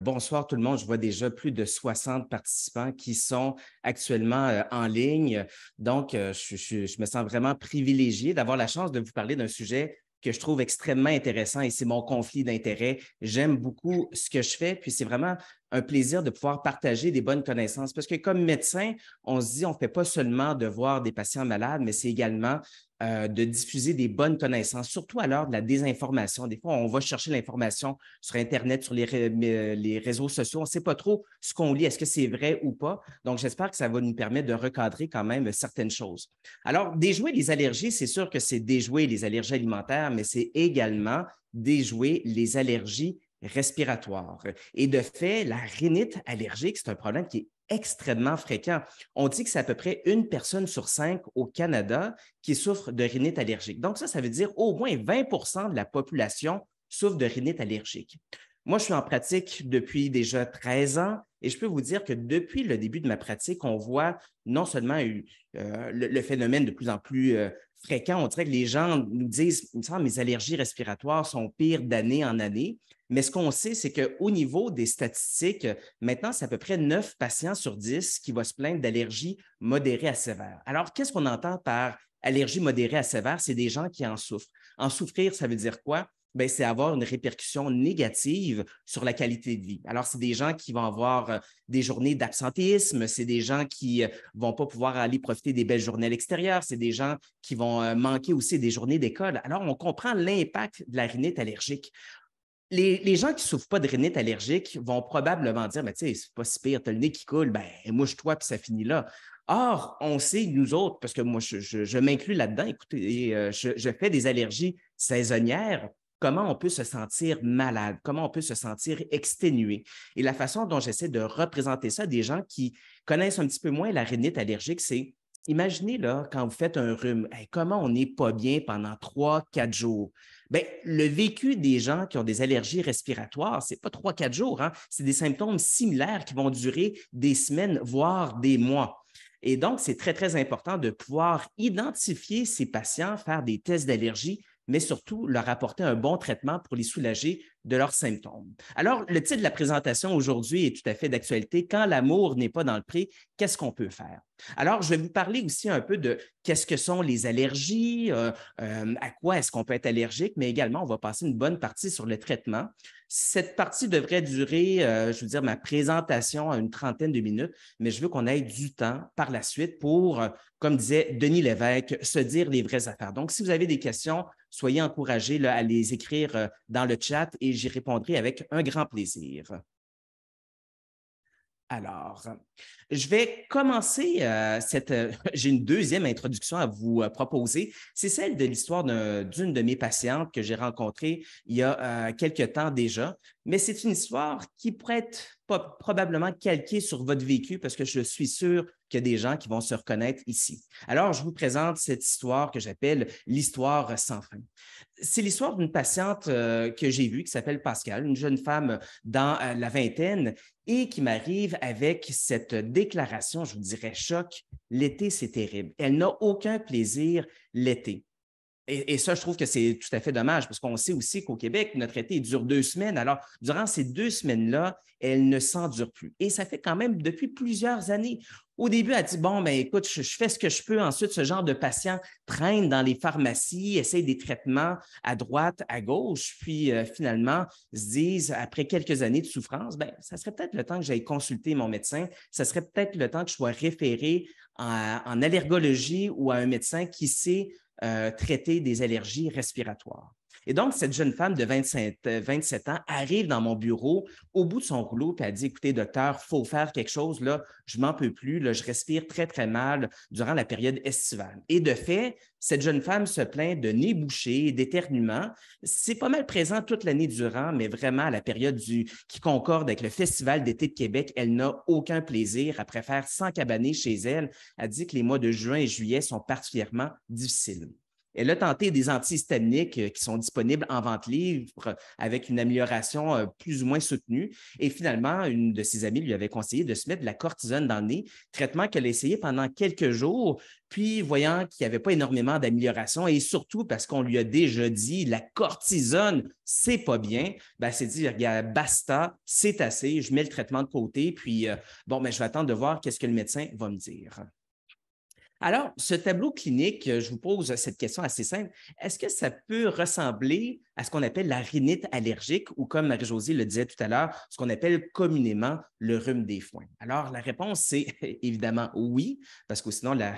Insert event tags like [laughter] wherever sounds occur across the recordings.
Bonsoir tout le monde. Je vois déjà plus de 60 participants qui sont actuellement euh, en ligne. Donc, euh, je, me sens vraiment privilégié d'avoir la chance de vous parler d'un sujet que je trouve extrêmement intéressant et c'est mon conflit d'intérêt. J'aime beaucoup ce que je fais, puis c'est vraiment un plaisir de pouvoir partager des bonnes connaissances parce que comme médecin, on se dit on ne fait pas seulement de voir des patients malades, mais c'est également euh, de diffuser des bonnes connaissances, surtout à l'heure de la désinformation. Des fois, on va chercher l'information sur Internet, sur les, euh, réseaux sociaux. On ne sait pas trop ce qu'on lit, est-ce que c'est vrai ou pas. Donc, j'espère que ça va nous permettre de recadrer quand même certaines choses. Alors, déjouer les allergies, c'est sûr que c'est déjouer les allergies alimentaires, mais c'est également déjouer les allergies respiratoires. Et de fait, la rhinite allergique, c'est un problème qui est extrêmement fréquent. On dit que c'est à peu près une personne sur cinq au Canada qui souffre de rhinite allergique. Donc ça, ça veut dire au moins 20 de la population souffre de rhinite allergique. Moi, je suis en pratique depuis déjà 13 ans et je peux vous dire que depuis le début de ma pratique, on voit non seulement euh, le, phénomène de plus en plus euh, fréquent. On dirait que les gens nous disent, il mes allergies respiratoires sont pires d'année en année. Mais ce qu'on sait, c'est qu'au niveau des statistiques, maintenant, c'est à peu près 9 patients sur 10 qui vont se plaindre d'allergies modérées à sévères. Alors, qu'est-ce qu'on entend par allergie modérée à sévère? C'est des gens qui en souffrent. En souffrir, ça veut dire quoi? Ben, c'est avoir une répercussion négative sur la qualité de vie. Alors, c'est des gens qui vont avoir euh, des journées d'absentéisme, c'est des gens qui euh, vont pas pouvoir aller profiter des belles journées à l'extérieur, c'est des gens qui vont euh, manquer aussi des journées d'école. Alors, on comprend l'impact de la rhinite allergique. Les, gens qui ne souffrent pas de rhinite allergique vont probablement dire Mais ben, tu sais, c'est pas si pire, t'as le nez qui coule, ben mouche-toi, puis ça finit là. Or, on sait, nous autres, parce que moi, je, m'inclus là-dedans, écoutez, je, je fais des allergies saisonnières comment on peut se sentir malade, comment on peut se sentir exténué. Et la façon dont j'essaie de représenter ça à des gens qui connaissent un petit peu moins la rhinite allergique, c'est Imaginez là, quand vous faites un rhume, comment on n'est pas bien pendant trois, quatre jours. Bien, le vécu des gens qui ont des allergies respiratoires, ce n'est pas trois, quatre jours, hein. c'est des symptômes similaires qui vont durer des semaines, voire des mois. Et donc, c'est très, très important de pouvoir identifier ces patients, faire des tests d'allergie mais surtout leur apporter un bon traitement pour les soulager de leurs symptômes. Alors, le titre de la présentation aujourd'hui est tout à fait d'actualité. Quand l'amour n'est pas dans le pré, qu'est-ce qu'on peut faire? Alors, je vais vous parler aussi un peu de qu'est-ce que sont les allergies, euh, euh, à quoi est-ce qu'on peut être allergique, mais également, on va passer une bonne partie sur le traitement. Cette partie devrait durer, euh, je veux dire, ma présentation à une trentaine de minutes, mais je veux qu'on ait du temps par la suite pour, comme disait Denis Lévesque, se dire les vraies affaires. Donc, si vous avez des questions, soyez encouragés à les écrire euh, dans le chat et j'y répondrai avec un grand plaisir. Alors, je vais commencer euh, cette. Euh, [laughs] j'ai une deuxième introduction à vous euh, proposer. C'est celle de l'histoire d'une de mes patientes que j'ai rencontrée il y a quelques temps déjà. Mais c'est une histoire qui pourrait être probablement calquée sur votre vécu parce que je suis sûr qu'il y a des gens qui vont se reconnaître ici. Alors, je vous présente cette histoire que j'appelle l'histoire sans fin. C'est l'histoire d'une patiente que j'ai vue qui s'appelle Pascal, une jeune femme dans la vingtaine et qui m'arrive avec cette cette déclaration, je vous dirais choc, l'été, c'est terrible. Elle n'a aucun plaisir l'été. Et, ça, je trouve que c'est tout à fait dommage parce qu'on sait aussi qu'au Québec, notre traité dure deux semaines. Alors, durant ces deux semaines-là, elle ne s'endure plus. Et ça fait quand même depuis plusieurs années. Au début, elle dit Bon, ben écoute, je, fais ce que je peux. Ensuite, ce genre de patient traîne dans les pharmacies, essaye des traitements à droite, à gauche, puis euh, finalement se disent après quelques années de souffrance, ben ça serait peut-être le temps que j'aille consulter mon médecin. Ça serait peut-être le temps que je sois référé en allergologie ou à un médecin qui sait euh, traiter des allergies respiratoires. Et donc, cette jeune femme de 27 euh, ans arrive dans mon bureau au bout de son rouleau, puis elle dit Écoutez, docteur, faut faire quelque chose, là, je m'en peux plus, je respire très, très mal durant la période estivale. Et de fait, cette jeune femme se plaint de nez bouché, d'éternuement. C'est pas mal présent toute l'année durant, mais vraiment à la période du, qui concorde avec le Festival d'été de Québec, elle n'a aucun plaisir. à préfère s'encabaner chez elle. Elle dit que les mois de juin et juillet sont particulièrement difficiles. Elle a tenté des antihistaminiques euh, qui sont disponibles en vente libre euh, avec une amélioration euh, plus ou moins soutenue. Et finalement, une de ses amies lui avait conseillé de se mettre de la cortisone dans le nez, traitement qu'elle a essayé pendant quelques jours, puis voyant qu'il n'y avait pas énormément d'amélioration et surtout parce qu'on lui a déjà dit la cortisone, c'est pas bien, c'est ben, dire dit, basta, c'est assez, je mets le traitement de côté, puis bon, ben, je vais attendre de voir qu'est-ce que le médecin va me dire. Alors, ce tableau clinique, euh, je vous pose cette question assez simple. Est-ce que ça peut ressembler à ce qu'on appelle la rhinite allergique ou, comme Marie-Josée le disait tout à l'heure, ce qu'on appelle communément le rhume des foins? Alors, la réponse, c'est [laughs] évidemment oui, parce que sinon, la,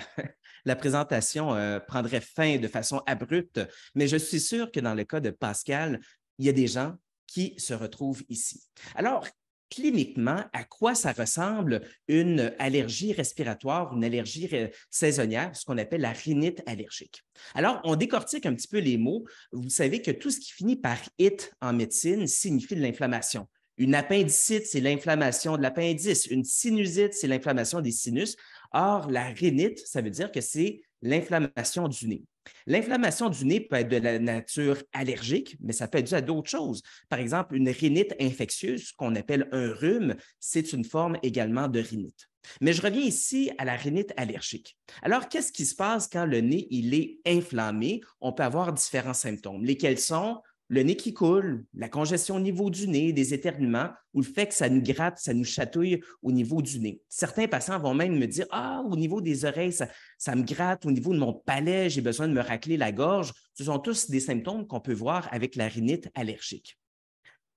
[laughs] présentation euh, prendrait fin de façon abrupte. Mais je suis sûr que dans le cas de Pascal, il y a des gens qui se retrouvent ici. Alors, cliniquement à quoi ça ressemble une allergie respiratoire, une allergie euh, saisonnière, ce qu'on appelle la rhinite allergique. Alors, on décortique un petit peu les mots. Vous savez que tout ce qui finit par it en médecine signifie de l'inflammation. Une appendicite, c'est l'inflammation de l'appendice. Une sinusite, c'est l'inflammation des sinus. Or, la rhinite, ça veut dire que c'est l'inflammation du nez. L'inflammation du nez peut être de la nature allergique, mais ça peut être dû à d'autres choses. Par exemple, une rhinite infectieuse, qu'on appelle un rhume, c'est une forme également de rhinite. Mais je reviens ici à la rhinite allergique. Alors, qu'est-ce qui se passe quand le nez il est inflammé? On peut avoir différents symptômes, lesquels sont le nez qui coule, la congestion au niveau du nez, des éternuements, ou le fait que ça nous gratte, ça nous chatouille au niveau du nez. Certains patients vont même me dire Ah, au niveau des oreilles, ça, me gratte, au niveau de mon palais, j'ai besoin de me racler la gorge. Ce sont tous des symptômes qu'on peut voir avec la rhinite allergique.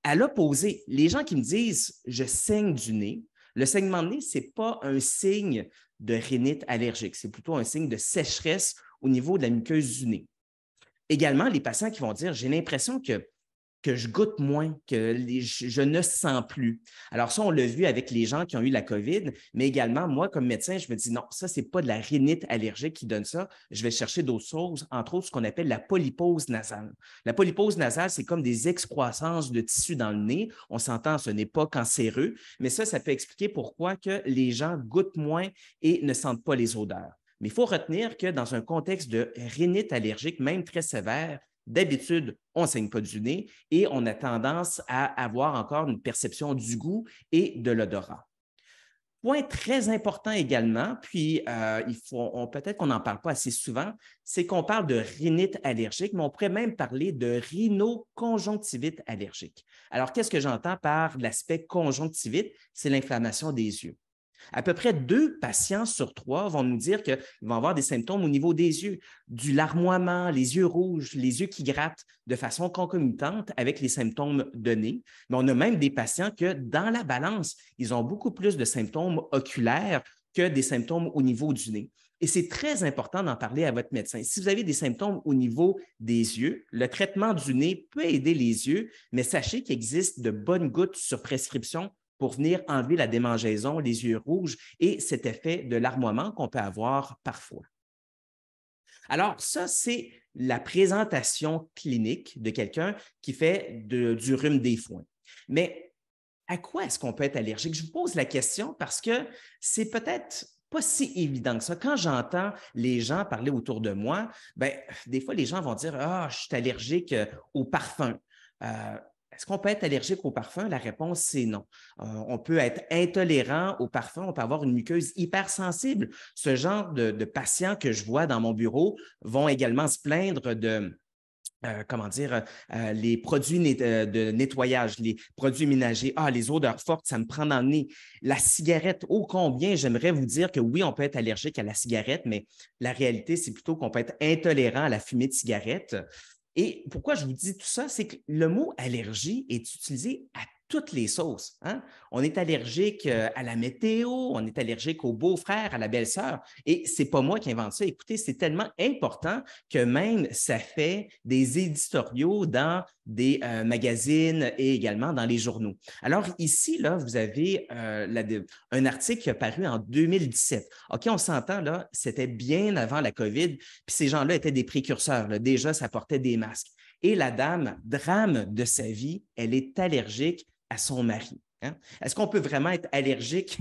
À l'opposé, les gens qui me disent Je saigne du nez, le saignement de nez, ce n'est pas un signe de rhinite allergique, c'est plutôt un signe de sécheresse au niveau de la muqueuse du nez également les patients qui vont dire j'ai l'impression que je goûte moins, que je, ne sens plus. Alors ça, on l'a vu avec les gens qui ont eu la COVID, mais également moi, comme médecin, je me dis non, ça, c'est pas de la rhinite allergique qui donne ça. Je vais chercher d'autres choses, entre autres ce qu'on appelle la polypose nasale. La polypose nasale, c'est comme des excroissances de tissu dans le nez. On s'entend, ce n'est pas cancéreux, mais ça, ça peut expliquer pourquoi que les gens goûtent moins et ne sentent pas les odeurs. Mais il faut retenir que dans un contexte de rhinite allergique, même très sévère, d'habitude, on ne saigne pas du nez et on a tendance à avoir encore une perception du goût et de l'odorat. Point très important également, puis euh, il faut, on, peut-être qu'on n'en parle pas assez souvent, c'est qu'on parle de rhinite allergique, mais on pourrait même parler de rhinoconjonctivite allergique. Alors, qu'est-ce que j'entends par l'aspect conjonctivite? C'est l'inflammation des yeux. À peu près deux patients sur trois vont nous dire qu'ils vont avoir des symptômes au niveau des yeux, du larmoiement, les yeux rouges, les yeux qui grattent de façon concomitante avec les symptômes nez. Mais on a même des patients que dans la balance, ils ont beaucoup plus de symptômes oculaires que des symptômes au niveau du nez. Et c'est très important d'en parler à votre médecin. Si vous avez des symptômes au niveau des yeux, le traitement du nez peut aider les yeux, mais sachez qu'il existe de bonnes gouttes sur prescription pour venir enlever la démangeaison, les yeux rouges et cet effet de l'armoiement qu'on peut avoir parfois. Alors, ça, c'est la présentation clinique de quelqu'un qui fait du rhume des foins. Mais à quoi est-ce qu'on peut être allergique? Je vous pose la question parce que c'est peut-être pas si évident que ça. Quand j'entends les gens parler autour de moi, ben, des fois, les gens vont dire Ah, je suis allergique au parfum. Euh, est-ce qu'on peut être allergique au parfum? La réponse, c'est non. Euh, on peut être intolérant au parfum, on peut avoir une muqueuse hypersensible. Ce genre de, patients que je vois dans mon bureau vont également se plaindre de, euh, comment dire, euh, les produits de nettoyage, les produits ménagers, ah, les odeurs fortes, ça me prend dans le nez. La cigarette, ô combien j'aimerais vous dire que oui, on peut être allergique à la cigarette, mais la réalité, c'est plutôt qu'on peut être intolérant à la fumée de cigarette. Et pourquoi je vous dis tout ça, c'est que le mot allergie est utilisé à toutes les sauces. Hein. On est allergique euh, à la météo, on est allergique au beau-frère, à la belle-sœur. Et c'est pas moi qui invente ça. Écoutez, c'est tellement important que même ça fait des éditoriaux dans des euh, magazines et également dans les journaux. Alors ici, là, vous avez euh, un article qui a paru en 2017. OK, on s'entend, là, c'était bien avant la COVID, puis ces gens-là étaient des précurseurs. Déjà, ça portait des masques. Et la dame, drame de sa vie, elle est allergique à son mari. Hein? Est-ce qu'on peut vraiment être allergique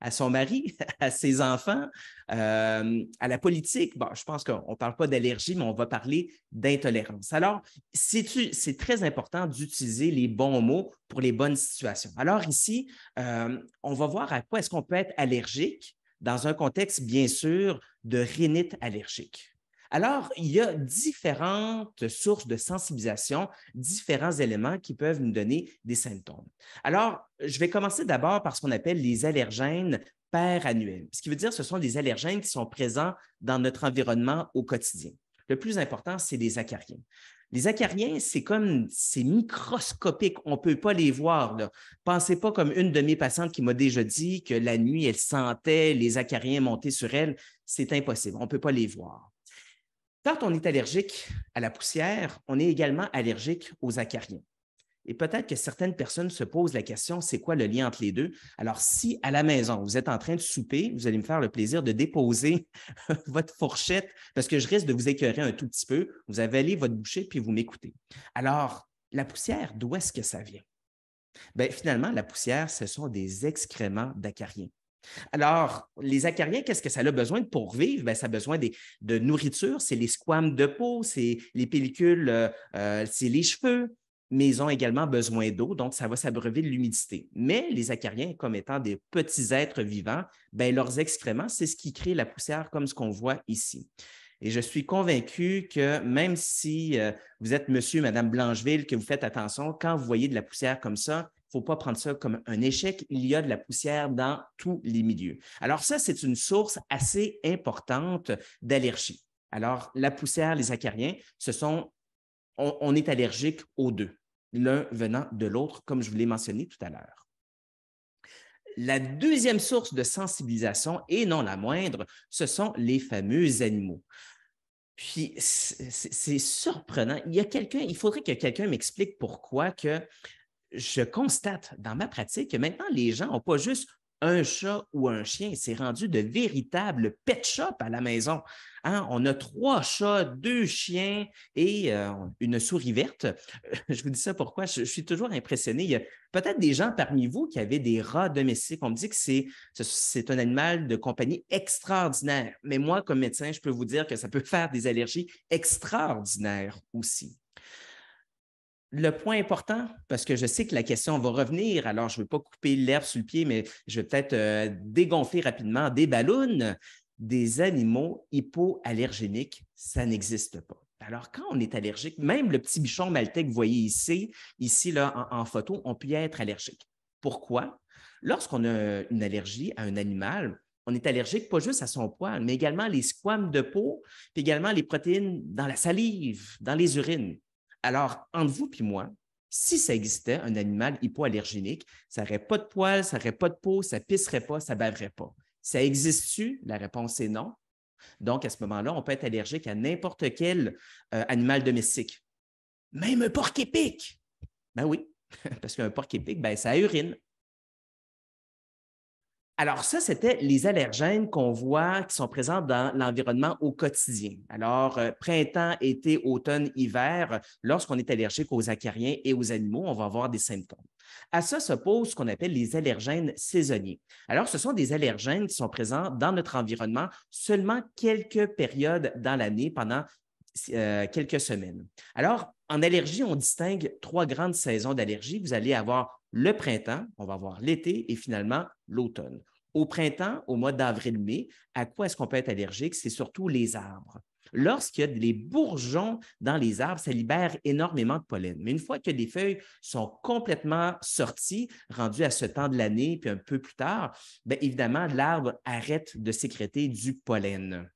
à son mari, [laughs] à ses enfants, euh, à la politique. Bon, je pense qu'on ne parle pas d'allergie, mais on va parler d'intolérance. Alors, c'est très important d'utiliser les bons mots pour les bonnes situations. Alors ici, euh, on va voir à quoi est-ce qu'on peut être allergique dans un contexte, bien sûr, de rhinite allergique. Alors, il y a différentes sources de sensibilisation, différents éléments qui peuvent nous donner des symptômes. Alors, je vais commencer d'abord par ce qu'on appelle les allergènes perannuels, ce qui veut dire que ce sont des allergènes qui sont présents dans notre environnement au quotidien. Le plus important, c'est les acariens. Les acariens, c'est comme, c'est microscopique, on ne peut pas les voir. Pensez pas comme une de mes patientes qui m'a déjà dit que la nuit, elle sentait les acariens monter sur elle. C'est impossible, on ne peut pas les voir. Quand on est allergique à la poussière, on est également allergique aux acariens. Et peut-être que certaines personnes se posent la question, c'est quoi le lien entre les deux? Alors, si à la maison, vous êtes en train de souper, vous allez me faire le plaisir de déposer [laughs] votre fourchette parce que je risque de vous écœurer un tout petit peu. Vous avalez votre bouchée puis vous m'écoutez. Alors, la poussière, d'où est-ce que ça vient? Ben, finalement, la poussière, ce sont des excréments d'acariens. Alors, les acariens, qu'est-ce que ça a besoin pour vivre? Ben, ça a besoin de nourriture, c'est les squames de peau, c'est les pellicules, euh, euh, c'est les cheveux, mais ils ont également besoin d'eau, donc ça va s'abreuver de l'humidité. Mais les acariens, comme étant des petits êtres vivants, ben, leurs excréments, c'est ce qui crée la poussière comme ce qu'on voit ici. Et je suis convaincu que même si euh, vous êtes monsieur, madame Blancheville, que vous faites attention, quand vous voyez de la poussière comme ça, faut pas prendre ça comme un échec. Il y a de la poussière dans tous les milieux. Alors ça, c'est une source assez importante d'allergie. Alors, la poussière, les acariens, ce sont, on, est allergique aux deux, l'un venant de l'autre, comme je vous l'ai mentionné tout à l'heure. La deuxième source de sensibilisation, et non la moindre, ce sont les fameux animaux. Puis c'est surprenant. Il y a quelqu'un, il faudrait que quelqu'un m'explique pourquoi que je constate dans ma pratique que maintenant, les gens n'ont pas juste un chat ou un chien. C'est rendu de véritables pet shops à la maison. Hein? On a trois chats, deux chiens et euh, une souris verte. Euh, je vous dis ça pourquoi je, suis toujours impressionné. Il y a peut-être des gens parmi vous qui avaient des rats domestiques. On me dit que c'est, c'est un animal de compagnie extraordinaire. Mais moi, comme médecin, je peux vous dire que ça peut faire des allergies extraordinaires aussi le point important, parce que je sais que la question va revenir, alors je ne vais pas couper l'herbe sur le pied, mais je vais peut-être euh, dégonfler rapidement des ballons, des animaux hypoallergéniques, ça n'existe pas. Alors, quand on est allergique, même le petit bichon maltais que vous voyez ici, ici là, en, photo, on peut y être allergique. Pourquoi? Lorsqu'on a une allergie à un animal, on est allergique pas juste à son poil, mais également les squames de peau, puis également les protéines dans la salive, dans les urines. Alors, entre vous et moi, si ça existait, un animal hypoallergénique, ça n'aurait pas de poils, ça n'aurait pas de peau, ça pisserait pas, ça baverait pas. Ça existe-tu? La réponse est non. Donc, à ce moment-là, on peut être allergique à n'importe quel euh, animal domestique. Même un porc épic. Ben oui, [laughs] parce qu'un porc épic, ben, ça urine. Alors ça, c'était les allergènes qu'on voit qui sont présents dans l'environnement au quotidien. Alors, euh, printemps, été, automne, hiver, lorsqu'on est allergique aux acariens et aux animaux, on va avoir des symptômes. À ça s'oppose ce qu'on appelle les allergènes saisonniers. Alors, ce sont des allergènes qui sont présents dans notre environnement seulement quelques périodes dans l'année pendant euh, quelques semaines. Alors, en allergie, on distingue trois grandes saisons d'allergie. Vous allez avoir le printemps, on va voir l'été et finalement l'automne. Au printemps, au mois d'avril-mai, à quoi est-ce qu'on peut être allergique? C'est surtout les arbres. Lorsqu'il y a des bourgeons dans les arbres, ça libère énormément de pollen. Mais une fois que les feuilles sont complètement sorties, rendues à ce temps de l'année, puis un peu plus tard, bien évidemment, l'arbre arrête de sécréter du pollen.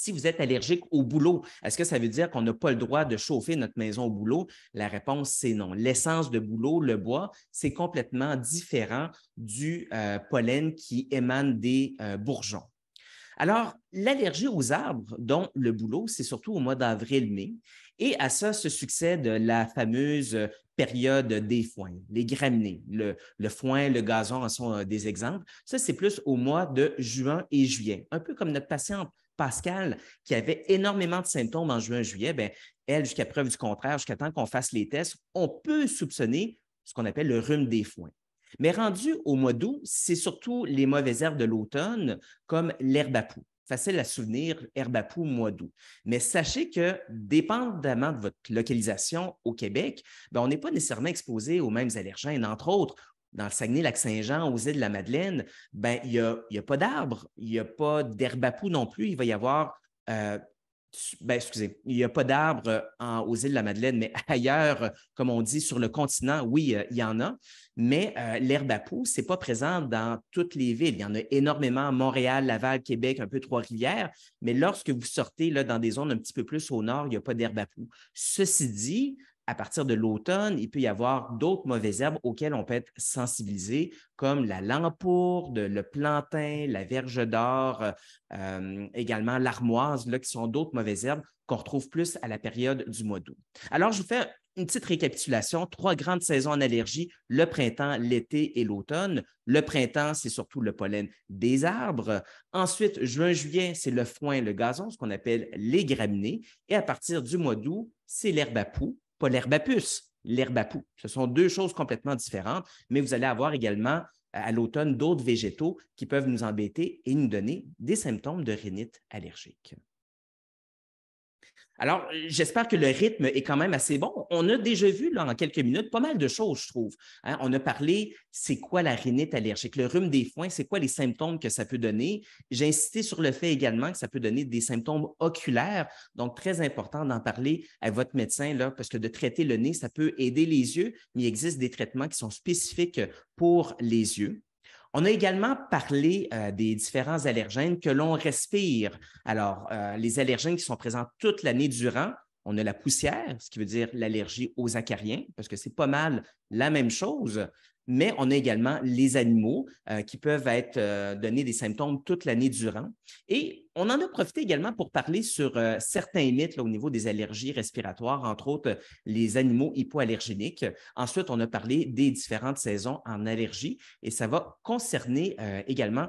Si vous êtes allergique au boulot, est-ce que ça veut dire qu'on n'a pas le droit de chauffer notre maison au boulot? La réponse, c'est non. L'essence de boulot, le bois, c'est complètement différent du euh, pollen qui émane des euh, bourgeons. Alors, l'allergie aux arbres, dont le boulot, c'est surtout au mois d'avril-mai. Et à ça se succède la fameuse euh, période des foins, les graminées. Le, foin, le gazon en sont euh, des exemples. Ça, c'est plus au mois de juin et juillet. Un peu comme notre patiente Pascal, qui avait énormément de symptômes en juin-juillet, ben, elle, jusqu'à preuve du contraire, jusqu'à temps qu'on fasse les tests, on peut soupçonner ce qu'on appelle le rhume des foins. Mais rendu au mois d'août, c'est surtout les mauvaises herbes de l'automne, comme l'herbe à poux facile à souvenir, herbe à mois d'août. Mais sachez que, dépendamment de votre localisation au Québec, ben, on n'est pas nécessairement exposé aux mêmes allergènes. Entre autres, dans le Saguenay-Lac-Saint-Jean, aux îles-de-la-Madeleine, ben, il n'y a, pas d'arbres, il n'y a pas d'herbe non plus. Il va y avoir euh, ben, excusez, il n'y a pas d'arbres euh, aux îles de la Madeleine, mais [laughs] ailleurs, euh, comme on dit, sur le continent, oui, euh, il y en a. Mais l'herbe à poux, ce n'est pas présent dans toutes les villes. Il y en a énormément, Montréal, Laval, Québec, un peu Trois-Rivières. Mais lorsque vous sortez là, dans des zones un petit peu plus au nord, il n'y a pas d'herbe à poux. Ceci dit, à partir de l'automne, il peut y avoir d'autres mauvaises herbes auxquelles on peut être sensibilisé, comme la lampourde, le plantain, la verge d'or, euh, euh, également l'armoise, là, qui sont d'autres mauvaises herbes qu'on retrouve plus à la période du mois d'août. Alors, je vous fais une petite récapitulation. Trois grandes saisons en allergie, le printemps, l'été et l'automne. Le printemps, c'est surtout le pollen des arbres. Ensuite, juin-juillet, c'est le foin, le gazon, ce qu'on appelle les graminées. Et à partir du mois d'août, c'est l'herbe à poux, pas l'herbe à Ce sont deux choses complètement différentes, mais vous allez avoir également à l'automne d'autres végétaux qui peuvent nous embêter et nous donner des symptômes de rhinite allergique. Alors, euh, j'espère que le rythme est quand même assez bon. On a déjà vu, là, en quelques minutes, pas mal de choses, je trouve. Hein. On a parlé, c'est quoi la rhinite allergique, le rhume des foins, c'est quoi les symptômes que ça peut donner. J'ai insisté sur le fait également que ça peut donner des symptômes oculaires, donc très important d'en parler à votre médecin, là, parce que de traiter le nez, ça peut aider les yeux, mais il existe des traitements qui sont spécifiques pour les yeux. On a également parlé euh, des différents allergènes que l'on respire. Alors, euh, les allergènes qui sont présents toute l'année durant, on a la poussière, ce qui veut dire l'allergie aux acariens, parce que c'est pas mal la même chose mais on a également les animaux euh, qui peuvent être donnés euh, donner des symptômes toute l'année durant. Et on en a profité également pour parler sur euh, certains mythes au niveau des allergies respiratoires, entre autres les animaux hypoallergéniques. Ensuite, on a parlé des différentes saisons en allergie et ça va concerner également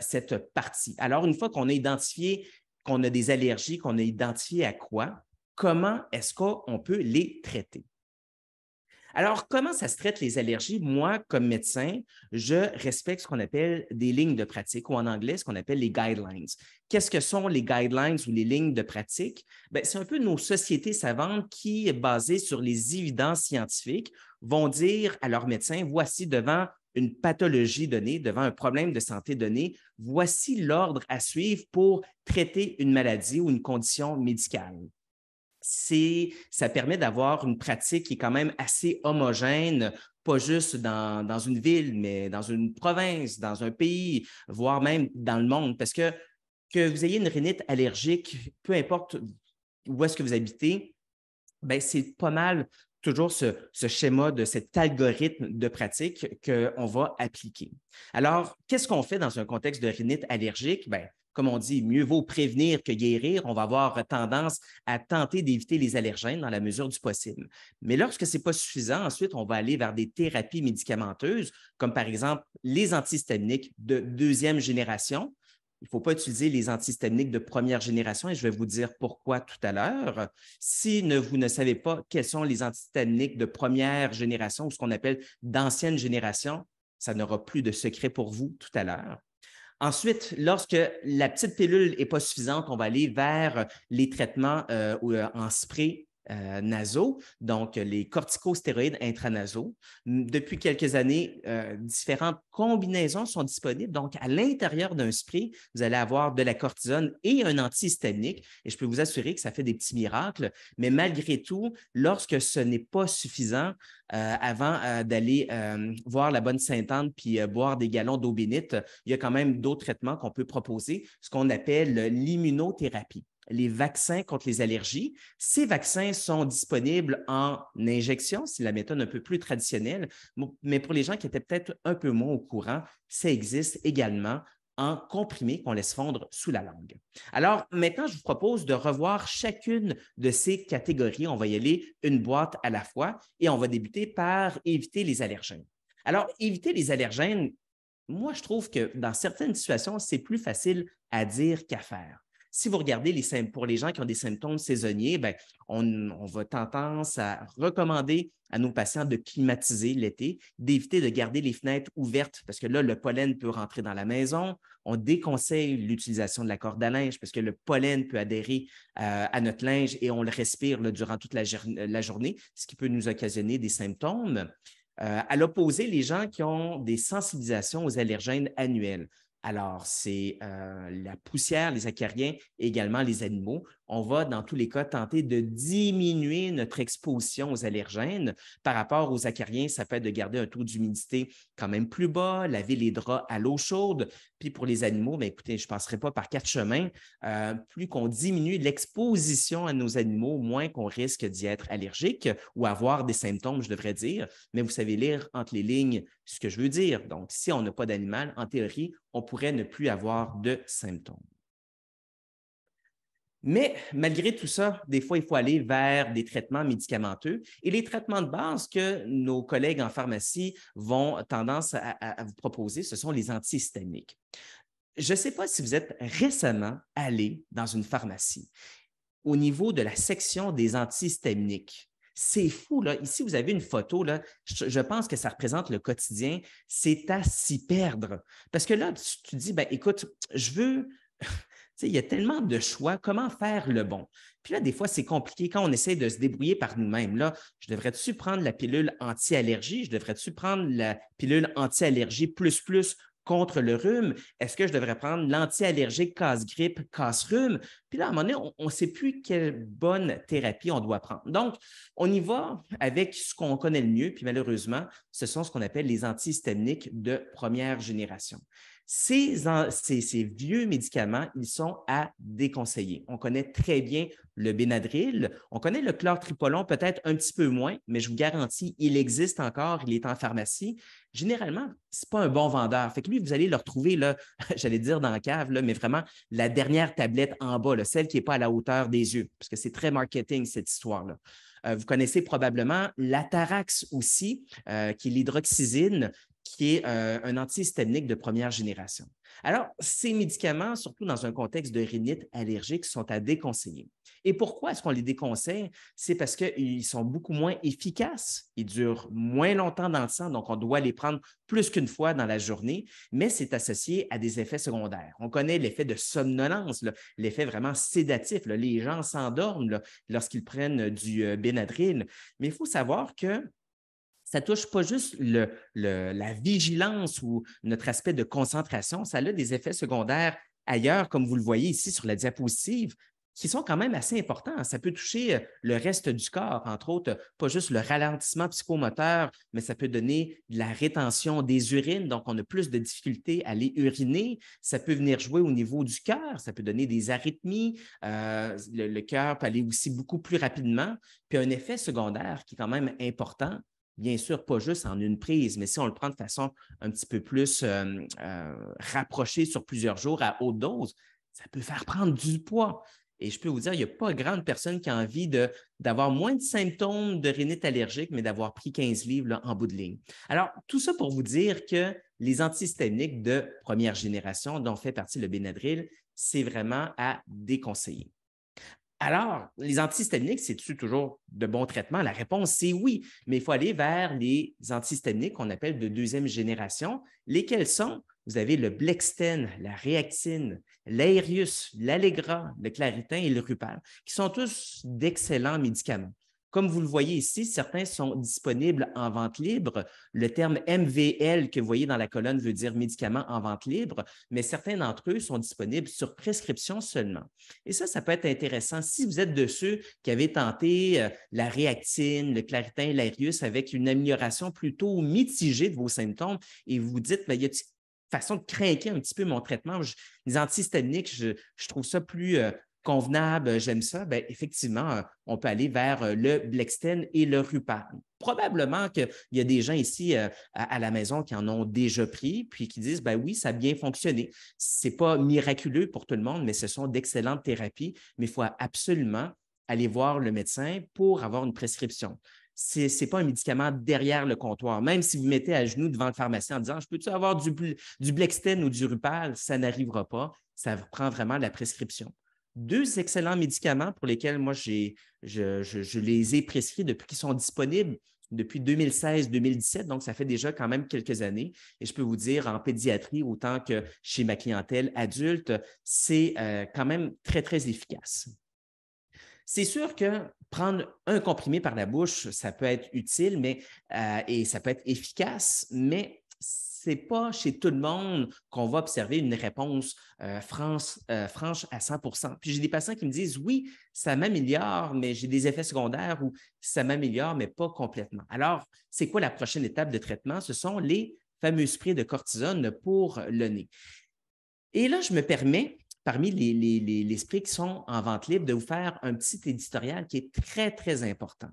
cette partie. Alors, une fois qu'on a identifié qu'on a des allergies, qu'on a identifié à quoi, comment est-ce qu'on peut les traiter? Alors, comment ça se traite les allergies? Moi, comme médecin, je respecte ce qu'on appelle des lignes de pratique ou en anglais, ce qu'on appelle les guidelines. Qu'est-ce que sont les guidelines ou les lignes de pratique? Ben, c'est un peu nos sociétés savantes qui, basées sur les évidences scientifiques, vont dire à leurs médecins, voici devant une pathologie donnée, devant un problème de santé donné, voici l'ordre à suivre pour traiter une maladie ou une condition médicale ça permet d'avoir une pratique qui est quand même assez homogène, pas juste dans, une ville, mais dans une province, dans un pays, voire même dans le monde. Parce que que vous ayez une rhinite allergique, peu importe où est-ce que vous habitez, ben, c'est pas mal toujours ce, schéma de cet algorithme de pratique qu'on va appliquer. Alors, qu'est-ce qu'on fait dans un contexte de rhinite allergique? Ben, comme on dit, mieux vaut prévenir que guérir. On va avoir tendance à tenter d'éviter les allergènes dans la mesure du possible. Mais lorsque ce n'est pas suffisant, ensuite, on va aller vers des thérapies médicamenteuses, comme par exemple les antihistaminiques de deuxième génération. Il ne faut pas utiliser les antihistaminiques de première génération et je vais vous dire pourquoi tout à l'heure. Si ne, vous ne savez pas quels sont les antihistaminiques de première génération ou ce qu'on appelle d'ancienne génération, ça n'aura plus de secret pour vous tout à l'heure. Ensuite, lorsque la petite pilule n'est pas suffisante, on va aller vers les traitements euh, euh, en spray euh, Naso, donc euh, les corticostéroïdes intranasaux. Depuis quelques années, euh, différentes combinaisons sont disponibles. Donc, à l'intérieur d'un spray, vous allez avoir de la cortisone et un antihistaminique. Et je peux vous assurer que ça fait des petits miracles. Mais malgré tout, lorsque ce n'est pas suffisant, avant d'aller voir la bonne Sainte-Anne puis boire des galons d'eau bénite, il y a quand même d'autres traitements qu'on peut proposer, ce qu'on appelle l'immunothérapie les vaccins contre les allergies. Ces vaccins sont disponibles en injection, c'est la méthode un peu plus traditionnelle, mais pour les gens qui étaient peut-être un peu moins au courant, ça existe également en comprimé qu'on laisse fondre sous la langue. Alors maintenant, je vous propose de revoir chacune de ces catégories. On va y aller une boîte à la fois et on va débuter par éviter les allergènes. Alors, éviter les allergènes, moi, je trouve que dans certaines situations, c'est plus facile à dire qu'à faire. Si vous regardez les, pour les gens qui ont des symptômes saisonniers, ben, on, on, va tendance à recommander à nos patients de climatiser l'été, d'éviter de garder les fenêtres ouvertes parce que là, le pollen peut rentrer dans la maison. On déconseille l'utilisation de la corde à linge parce que le pollen peut adhérer euh, à notre linge et on le respire durant toute la, journée, ce qui peut nous occasionner des symptômes. Euh, à l'opposé, les gens qui ont des sensibilisations aux allergènes annuels. Alors, c'est euh, la poussière, les acariens et également les animaux. On va, dans tous les cas, tenter de diminuer notre exposition aux allergènes. Par rapport aux acariens, ça peut être de garder un taux d'humidité quand même plus bas, laver les draps à l'eau chaude. Puis pour les animaux, bien, écoutez, je ne passerai pas par quatre chemins. Euh, plus qu'on diminue l'exposition à nos animaux, moins qu'on risque d'y être allergique ou avoir des symptômes, je devrais dire. Mais vous savez lire entre les lignes ce que je veux dire. Donc, si on n'a pas d'animal, en théorie, on pourrait ne plus avoir de symptômes. Mais malgré tout ça, des fois, il faut aller vers des traitements médicamenteux et les traitements de base que nos collègues en pharmacie vont tendance à, vous proposer, ce sont les antihistaminiques. Je ne sais pas si vous êtes récemment allé dans une pharmacie. Au niveau de la section des antihistaminiques, c'est fou, là. Ici, vous avez une photo, là. Je, pense que ça représente le quotidien. C'est à s'y perdre. Parce que là, tu, dis, ben, écoute, je veux. [laughs] il y a tellement de choix. Comment faire le bon? Puis là, des fois, c'est compliqué quand on essaie de se débrouiller par nous-mêmes. Là, je devrais-tu prendre la pilule anti-allergie? Je devrais-tu prendre la pilule anti-allergie plus plus contre le rhume? Est-ce que je devrais prendre l'anti-allergique casse-grippe, casse-rhume? Puis là, à un moment donné, on ne sait plus quelle bonne thérapie on doit prendre. Donc, on y va avec ce qu'on connaît le mieux, puis malheureusement, ce sont ce qu'on appelle les antihistaminiques de première génération. Ces, vieux médicaments, ils sont à déconseiller. On connaît très bien le Benadryl, on connaît le chlortripolon peut-être un petit peu moins, mais je vous garantis, il existe encore, il est en pharmacie. Généralement, ce n'est pas un bon vendeur. Fait que lui, vous allez le retrouver, [laughs] j'allais dire dans la cave, mais vraiment la dernière tablette en bas, celle qui n'est pas à la hauteur des yeux, parce que c'est très marketing, cette histoire-là euh, vous connaissez probablement l'atarax aussi, euh, qui est l'hydroxyzine, qui est euh, un antihistaminique de première génération. Alors, ces médicaments, surtout dans un contexte de rhinite allergique, sont à déconseiller. Et pourquoi est-ce qu'on les déconseille? C'est parce qu'ils sont beaucoup moins efficaces, ils durent moins longtemps dans le sang, donc on doit les prendre plus qu'une fois dans la journée, mais c'est associé à des effets secondaires. On connaît l'effet de somnolence, l'effet vraiment sédatif. Les gens s'endorment lorsqu'ils prennent du euh, Benadryl, mais il faut savoir que ça touche pas juste la vigilance ou notre aspect de concentration, ça a des effets secondaires ailleurs, comme vous le voyez ici sur la diapositive, qui sont quand même assez importants. Ça peut toucher euh, le reste du corps, entre autres, euh, pas juste le ralentissement psychomoteur, mais ça peut donner de la rétention des urines, donc on a plus de difficultés à aller uriner. Ça peut venir jouer au niveau du cœur, ça peut donner des arythmies. Euh, le cœur peut aller aussi beaucoup plus rapidement. Puis un effet secondaire qui est quand même important, bien sûr, pas juste en une prise, mais si on le prend de façon un petit peu plus euh, euh, rapprochée sur plusieurs jours à haute dose, ça peut faire prendre du poids. Et je peux vous dire, il n'y a pas grande personne qui a envie d'avoir moins de symptômes de rhinite allergique, mais d'avoir pris 15 livres en bout de ligne. Alors, tout ça pour vous dire que les antihistaminiques de première génération, dont fait partie le Benadryl, c'est vraiment à déconseiller. Alors, les antihistaminiques, c'est-tu toujours de bons traitements? La réponse, c'est oui, mais il faut aller vers les antihistaminiques qu'on appelle de deuxième génération, lesquels sont, vous avez le Blexten, la réactine, l'aérius, l'allegra, le claritin et le rupal, qui sont tous d'excellents médicaments. Comme vous le voyez ici, certains sont disponibles en vente libre. Le terme MVL que vous voyez dans la colonne veut dire médicament en vente libre, mais certains d'entre eux sont disponibles sur prescription seulement. Et ça, ça peut être intéressant si vous êtes de ceux qui avaient tenté euh, la réactine, le claritin, l'arius avec une amélioration plutôt mitigée de vos symptômes et vous dites, il ben, y a une façon de craquer un petit peu mon traitement. les antihistaminiques, je, trouve ça plus, euh, convenable, euh, j'aime ça, bien, effectivement, euh, on peut aller vers euh, le Blexten et le Rupal. Probablement qu'il y a des gens ici à, la maison qui en ont déjà pris, puis qui disent, ben oui, ça a bien fonctionné. Ce n'est pas miraculeux pour tout le monde, mais ce sont d'excellentes thérapies, mais il faut absolument aller voir le médecin pour avoir une prescription ce n'est pas un médicament derrière le comptoir. Même si vous mettez à genoux devant le pharmacien en disant Je peux-tu avoir du, du Blexten ou du Rupal, ça n'arrivera pas. Ça prend vraiment la prescription deux excellents médicaments pour lesquels moi, je, je, les ai prescrits depuis qu'ils sont disponibles depuis 2016-2017, donc ça fait déjà quand même quelques années. Et je peux vous dire, en pédiatrie, autant que chez ma clientèle adulte, c'est euh, quand même très, très efficace. C'est sûr que prendre un comprimé par la bouche, ça peut être utile mais, euh, et ça peut être efficace, mais c'est pas chez tout le monde qu'on va observer une réponse euh, euh, franche à 100 Puis j'ai des patients qui me disent oui, ça m'améliore, mais j'ai des effets secondaires ou ça m'améliore, mais pas complètement. Alors, c'est quoi la prochaine étape de traitement? Ce sont les fameux sprays de cortisone pour le nez. Et là, je me permets, parmi les, les, les sprays qui sont en vente libre, de vous faire un petit éditorial qui est très, très important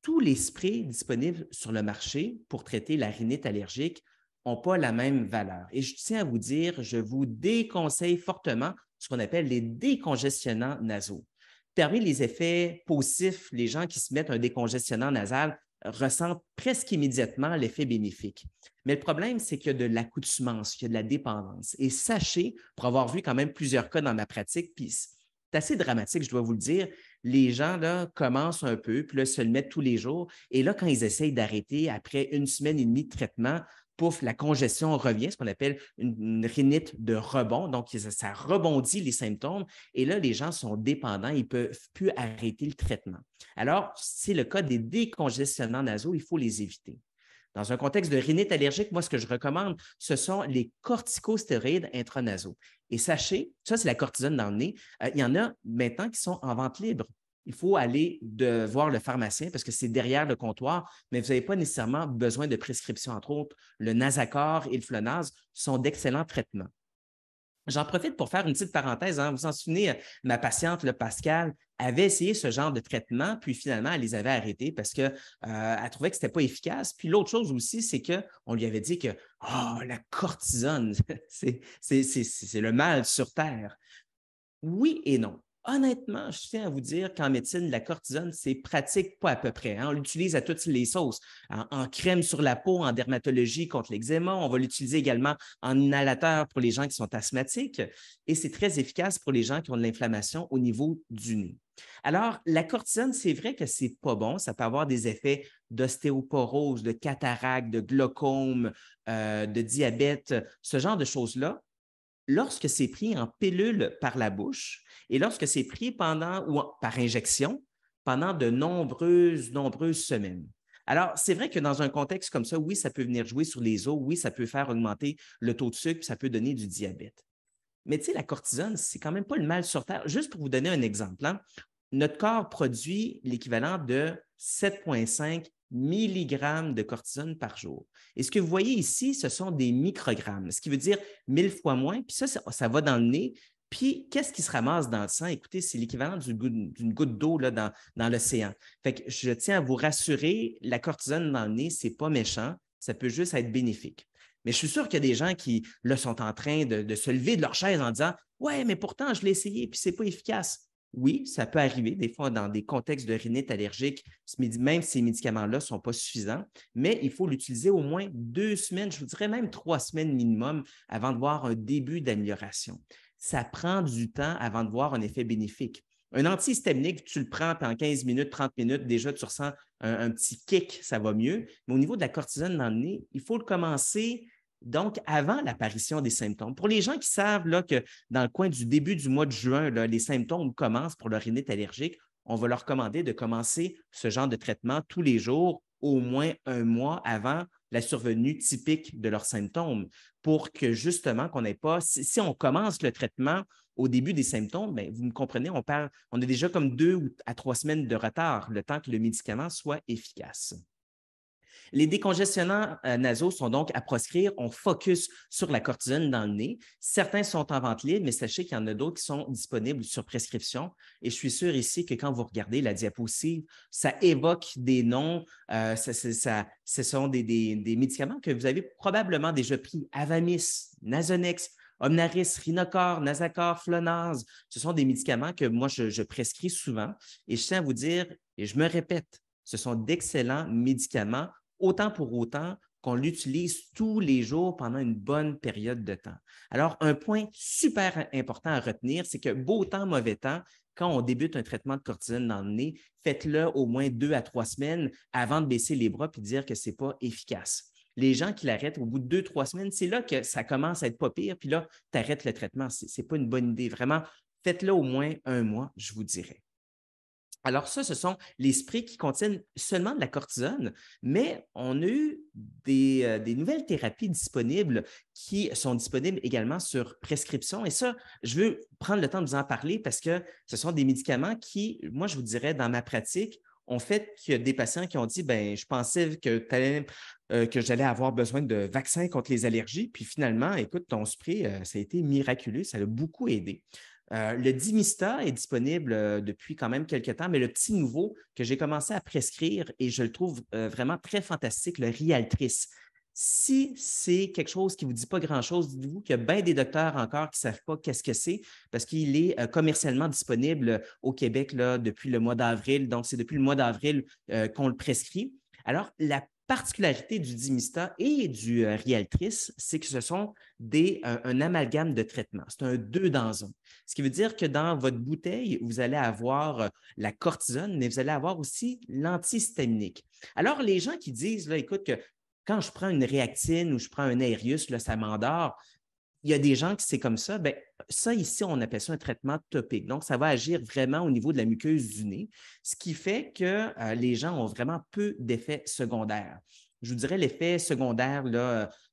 tous les sprays disponibles sur le marché pour traiter la rhinite allergique n'ont pas la même valeur. Et je tiens à vous dire, je vous déconseille fortement ce qu'on appelle les décongestionnants nasaux. Parmi les effets positifs, les gens qui se mettent un décongestionnant nasal ressentent presque immédiatement l'effet bénéfique. Mais le problème, c'est qu'il y a de l'accoutumance, qu'il y a de la dépendance. Et sachez, pour avoir vu quand même plusieurs cas dans ma pratique, puis c'est assez dramatique, je dois vous le dire, les gens là, commencent un peu, puis se le mettent tous les jours. Et là, quand ils essayent d'arrêter après une semaine et demie de traitement, pouf, la congestion revient, ce qu'on appelle une, rhinite de rebond. Donc, ça, rebondit les symptômes et là, les gens sont dépendants, ils ne peuvent plus arrêter le traitement. Alors, c'est le cas des décongestionnants nasaux, il faut les éviter. Dans un contexte de rhinite allergique, moi, ce que je recommande, ce sont les corticostéroïdes intranasaux. Et sachez, ça, c'est la cortisone dans le nez. Euh, il y en a maintenant qui sont en vente libre il faut aller voir le pharmacien parce que c'est derrière le comptoir, mais vous n'avez pas nécessairement besoin de prescription. Entre autres, le Nasacor et le Flonase sont d'excellents traitements. J'en profite pour faire une petite parenthèse. Vous hein. vous en souvenez, euh, ma patiente, le Pascal, avait essayé ce genre de traitement, puis finalement, elle les avait arrêtés parce qu'elle euh, trouvait que ce n'était pas efficace. Puis l'autre chose aussi, c'est qu'on lui avait dit que oh, la cortisone, [laughs] c'est le mal sur Terre. Oui et non. Honnêtement, je tiens à vous dire qu'en médecine, la cortisone, c'est pratique pas à peu près. Hein. On l'utilise à toutes les sauces, en, crème sur la peau, en dermatologie contre l'eczéma. On va l'utiliser également en inhalateur pour les gens qui sont asthmatiques. Et c'est très efficace pour les gens qui ont de l'inflammation au niveau du nez. Alors, la cortisone, c'est vrai que c'est pas bon. Ça peut avoir des effets d'ostéoporose, de cataracte, de glaucome, euh, de diabète, ce genre de choses-là lorsque c'est pris en pilule par la bouche et lorsque c'est pris pendant ou par injection pendant de nombreuses, nombreuses semaines. Alors, c'est vrai que dans un contexte comme ça, oui, ça peut venir jouer sur les os, oui, ça peut faire augmenter le taux de sucre, ça peut donner du diabète. Mais tu sais, la cortisone, c'est quand même pas le mal sur terre. Juste pour vous donner un exemple, hein, notre corps produit l'équivalent de 7,5 milligrammes de cortisone par jour. Et ce que vous voyez ici, ce sont des microgrammes, ce qui veut dire mille fois moins. Puis ça, ça, va dans le nez. Puis, qu'est-ce qui se ramasse dans le sang? Écoutez, c'est l'équivalent d'une goutte d'eau dans, dans l'océan. Fait que je tiens à vous rassurer, la cortisone dans le nez, ce n'est pas méchant, ça peut juste être bénéfique. Mais je suis sûr qu'il y a des gens qui là, sont en train de, de, se lever de leur chaise en disant Ouais, mais pourtant, je l'ai essayé, puis c'est pas efficace. Oui, ça peut arriver des fois dans des contextes de rhinite allergique, même ces médicaments-là ne sont pas suffisants, mais il faut l'utiliser au moins deux semaines, je vous dirais même trois semaines minimum avant de voir un début d'amélioration. Ça prend du temps avant de voir un effet bénéfique. Un antihistaminique, tu le prends en 15 minutes, 30 minutes, déjà tu ressens un, un, petit kick, ça va mieux. Mais au niveau de la cortisone dans le nez, il faut le commencer donc avant l'apparition des symptômes. Pour les gens qui savent là, que dans le coin du début du mois de juin, les symptômes commencent pour leur rhinite allergique, on va leur commander de commencer ce genre de traitement tous les jours, au moins un mois avant la survenue typique de leurs symptômes, pour que justement qu'on n'ait pas, si, on commence le traitement au début des symptômes, ben, vous me comprenez, on parle, on a déjà comme deux à trois semaines de retard le temps que le médicament soit efficace. Les décongestionnants euh, nasaux sont donc à proscrire. On focus sur la cortisone dans le nez. Certains sont en vente libre, mais sachez qu'il y en a d'autres qui sont disponibles sur prescription. Et je suis sûr ici que quand vous regardez la diapositive, ça évoque des noms. Euh, ce sont des, médicaments que vous avez probablement déjà pris. Avamis, Nasonex, Omnaris, Rhinocor, Nasacor, Flonase, ce sont des médicaments que moi, je, prescris souvent. Et je tiens à vous dire, et je me répète, ce sont d'excellents médicaments autant pour autant qu'on l'utilise tous les jours pendant une bonne période de temps. Alors, un point super important à retenir, c'est que beau temps, mauvais temps, quand on débute un traitement de cortisone dans le nez, faites-le au moins deux à trois semaines avant de baisser les bras et de dire que ce n'est pas efficace. Les gens qui l'arrêtent au bout de deux, trois semaines, c'est là que ça commence à être pas pire, puis là, tu arrêtes le traitement. Ce n'est pas une bonne idée. Vraiment, faites-le au moins un mois, je vous dirais. Alors ça, ce sont les sprays qui contiennent seulement de la cortisone, mais on a eu euh, des, nouvelles thérapies disponibles qui sont disponibles également sur prescription. Et ça, je veux prendre le temps de vous en parler parce que ce sont des médicaments qui, moi, je vous dirais, dans ma pratique, ont fait que des patients qui ont dit, ben, je pensais que, euh, que j'allais avoir besoin de vaccins contre les allergies. Puis finalement, écoute, ton spray, euh, ça a été miraculeux, ça l'a beaucoup aidé. Euh, le Dimista est disponible euh, depuis quand même quelques temps, mais le petit nouveau que j'ai commencé à prescrire et je le trouve euh, vraiment très fantastique, le Rialtris. Si c'est quelque chose qui ne vous dit pas grand-chose, dites-vous qu'il y a bien des docteurs encore qui ne savent pas qu'est-ce que c'est parce qu'il est commercialement disponible au Québec là, depuis le mois d'avril. Donc, c'est depuis le mois d'avril qu'on le prescrit. Alors, la particularité du dimista et du euh, Rialtris, c'est que ce sont des, euh, un, amalgame de traitements. C'est un deux dans un. Ce qui veut dire que dans votre bouteille, vous allez avoir euh, la cortisone, mais vous allez avoir aussi l'antihistaminique. Alors, les gens qui disent, écoute, que quand je prends une réactine ou je prends un aérius, là, ça m'endort, il y a des gens qui c'est comme ça, ben, ça ici, on appelle ça un traitement topique. Donc, ça va agir vraiment au niveau de la muqueuse du nez, ce qui fait que euh, les gens ont vraiment peu d'effets secondaires. Je vous dirais l'effet secondaire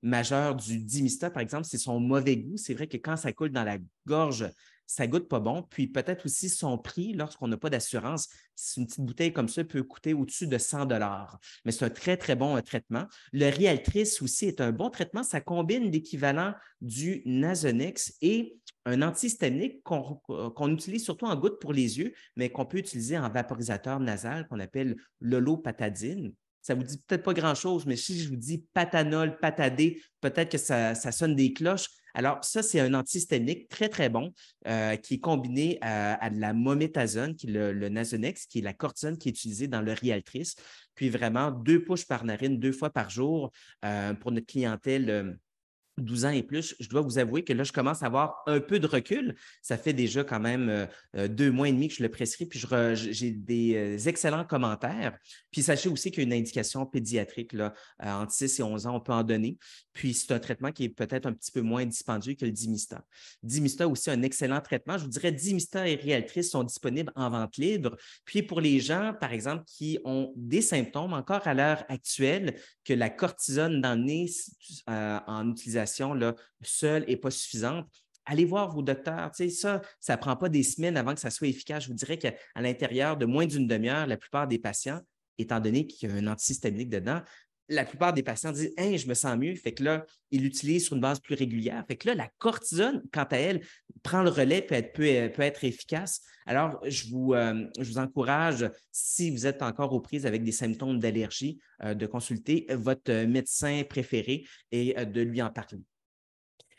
majeur du dimista, par exemple, c'est son mauvais goût. C'est vrai que quand ça coule dans la gorge, ça goûte pas bon. Puis peut-être aussi son prix, lorsqu'on n'a pas d'assurance, une petite bouteille comme ça peut coûter au-dessus de 100 dollars. Mais c'est un très, très bon euh, traitement. Le Rialtris aussi est un bon traitement. Ça combine l'équivalent du Nasonex et un antihistaminique qu'on euh, utilise surtout en goutte pour les yeux, mais qu'on peut utiliser en vaporisateur nasal qu'on appelle l'olopatadine ça vous dit peut-être pas grand-chose, mais si je vous dis patanol, patadé, peut-être que ça, sonne des cloches. Alors, ça, c'est un antihistaminique très, très bon euh, qui est combiné à, de la mométazone, qui est le, le, qui est la cortisone qui est utilisée dans le Rialtris. Puis vraiment, deux pushes par narine, deux fois par jour euh, pour notre clientèle euh, 12 ans et plus, je dois vous avouer que là, je commence à avoir un peu de recul. Ça fait déjà quand même euh, euh, deux mois et demi que je le prescris, puis j'ai des euh, excellents commentaires. Puis sachez aussi qu'il y a une indication pédiatrique, là, entre 6 et 11 ans, on peut en donner. Puis c'est un traitement qui est peut-être un petit peu moins dispendieux que le Dimista. Dimista aussi un excellent traitement. Je vous dirais, Dimista et réaltrice sont disponibles en vente libre. Puis pour les gens, par exemple, qui ont des symptômes encore à l'heure actuelle, que la cortisone dans le nez en utilisation seule n'est pas suffisante, allez voir vos docteurs. ça, ça ne prend pas des semaines avant que ça soit efficace. Je vous dirais qu'à l'intérieur de moins d'une demi-heure, la plupart des patients, étant donné qu'il y a un antisystémique dedans, la plupart des patients disent je me sens mieux. Fait que là, ils l'utilisent sur une base plus régulière. Fait que là, la cortisone, quant à elle, prend le relais, peut être, peut, euh, être efficace. Alors, euh, je vous, encourage, si vous êtes encore aux prises avec des symptômes d'allergie, euh, de consulter votre médecin préféré et de lui en parler.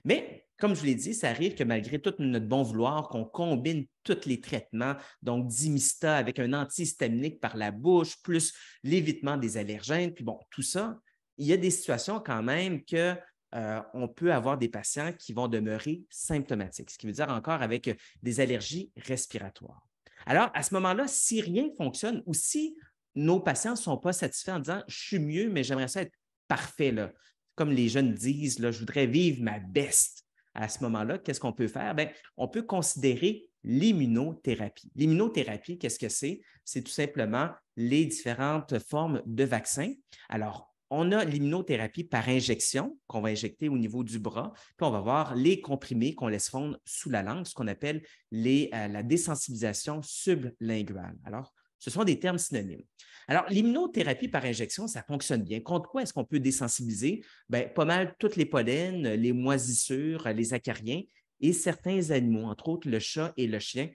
Mais comme je vous l'ai dit, ça arrive que malgré tout notre bon vouloir, qu'on combine tous les traitements, donc d'imista avec un antihistaminique par la bouche, plus l'évitement des allergènes, puis bon, tout ça, il y a des situations quand même que euh, on peut avoir des patients qui vont demeurer symptomatiques, ce qui veut dire encore avec des allergies respiratoires. Alors, à ce moment-là, si rien ne fonctionne ou si nos patients ne sont pas satisfaits en disant Je suis mieux, mais j'aimerais ça être parfait, là. comme les jeunes disent, là, je voudrais vivre ma beste à ce moment-là, qu'est-ce qu'on peut faire? Ben, on peut considérer l'immunothérapie. L'immunothérapie, qu'est-ce que c'est? C'est tout simplement les différentes formes de vaccins. Alors, on a l'immunothérapie par injection qu'on va injecter au niveau du bras, puis on va voir les comprimés qu'on laisse fondre sous la langue, ce qu'on appelle euh, la désensibilisation sublinguale. Alors, ce sont des termes synonymes. Alors, l'immunothérapie par injection, ça fonctionne bien. Contre quoi est-ce qu'on peut désensibiliser? Bien, pas mal toutes les pollens, les moisissures, les acariens et certains animaux, entre autres le chat et le chien.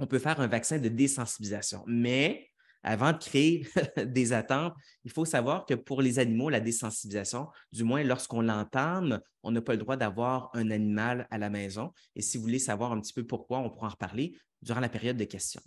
On peut faire un vaccin de désensibilisation. Mais avant de créer [laughs] des attentes, il faut savoir que pour les animaux, la désensibilisation, du moins lorsqu'on l'entame, on n'a pas le droit d'avoir un animal à la maison. Et si vous voulez savoir un petit peu pourquoi, on pourra en reparler durant la période de question.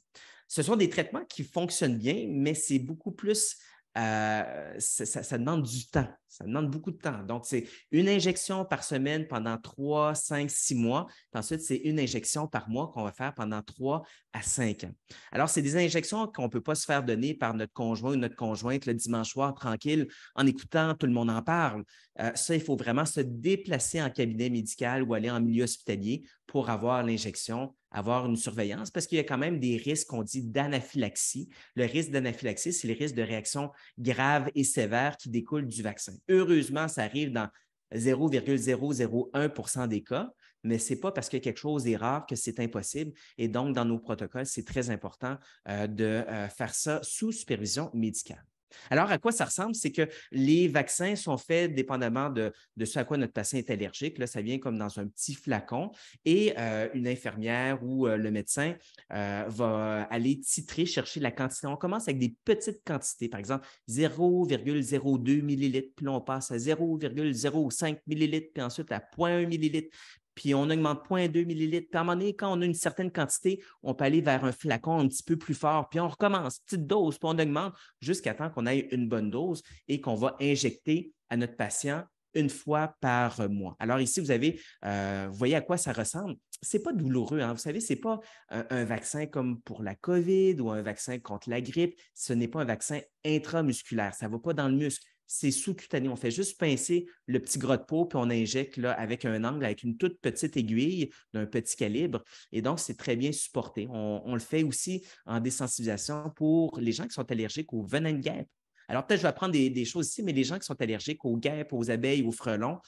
Ce sont des traitements qui fonctionnent bien, mais c'est beaucoup plus euh, ça, demande du temps. Ça demande beaucoup de temps. Donc, c'est une injection par semaine pendant trois, cinq, six mois. Ensuite, c'est une injection par mois qu'on va faire pendant trois à 5 ans. Alors, c'est des injections qu'on ne peut pas se faire donner par notre conjoint ou notre conjointe le dimanche soir, tranquille, en écoutant, tout le monde en parle. Euh, ça, il faut vraiment se déplacer en cabinet médical ou aller en milieu hospitalier pour avoir l'injection, avoir une surveillance, parce qu'il y a quand même des risques qu'on dit d'anaphylaxie. Le risque d'anaphylaxie, c'est le risque de réaction grave et sévère qui découlent du vaccin. Heureusement, ça arrive dans 0,001 des cas, mais ce n'est pas parce que quelque chose est rare que c'est impossible. Et donc, dans nos protocoles, c'est très important euh, de euh, faire ça sous supervision médicale. Alors, à quoi ça ressemble? C'est que les vaccins sont faits dépendamment de, ce à quoi notre patient est allergique. Là, ça vient comme dans un petit flacon et euh, une infirmière ou le médecin va aller titrer, chercher la quantité. On commence avec des petites quantités, par exemple 0,02 millilitres, puis là, on passe à 0,05 millilitres, puis ensuite à 0,1 millilitre puis on augmente 0,2 millilitres. par à quand on a une certaine quantité, on peut aller vers un flacon un petit peu plus fort, puis on recommence, petite dose, puis on augmente jusqu'à temps qu'on ait une bonne dose et qu'on va injecter à notre patient une fois par mois. Alors ici, vous avez, euh, voyez à quoi ça ressemble. C'est pas douloureux, hein. vous savez, c'est pas un, un, vaccin comme pour la COVID ou un vaccin contre la grippe. Ce n'est pas un vaccin intramusculaire. Ça va pas dans le muscle c'est sous-cutané. On fait juste pincer le petit gras de peau, puis on injecte là, avec un angle, avec une toute petite aiguille d'un petit calibre. Et donc, c'est très bien supporté. On, le fait aussi en désensibilisation pour les gens qui sont allergiques au venin de guêpe. Alors, peut-être je vais apprendre des, choses ici, mais les gens qui sont allergiques aux guêpes, aux abeilles, aux frelons,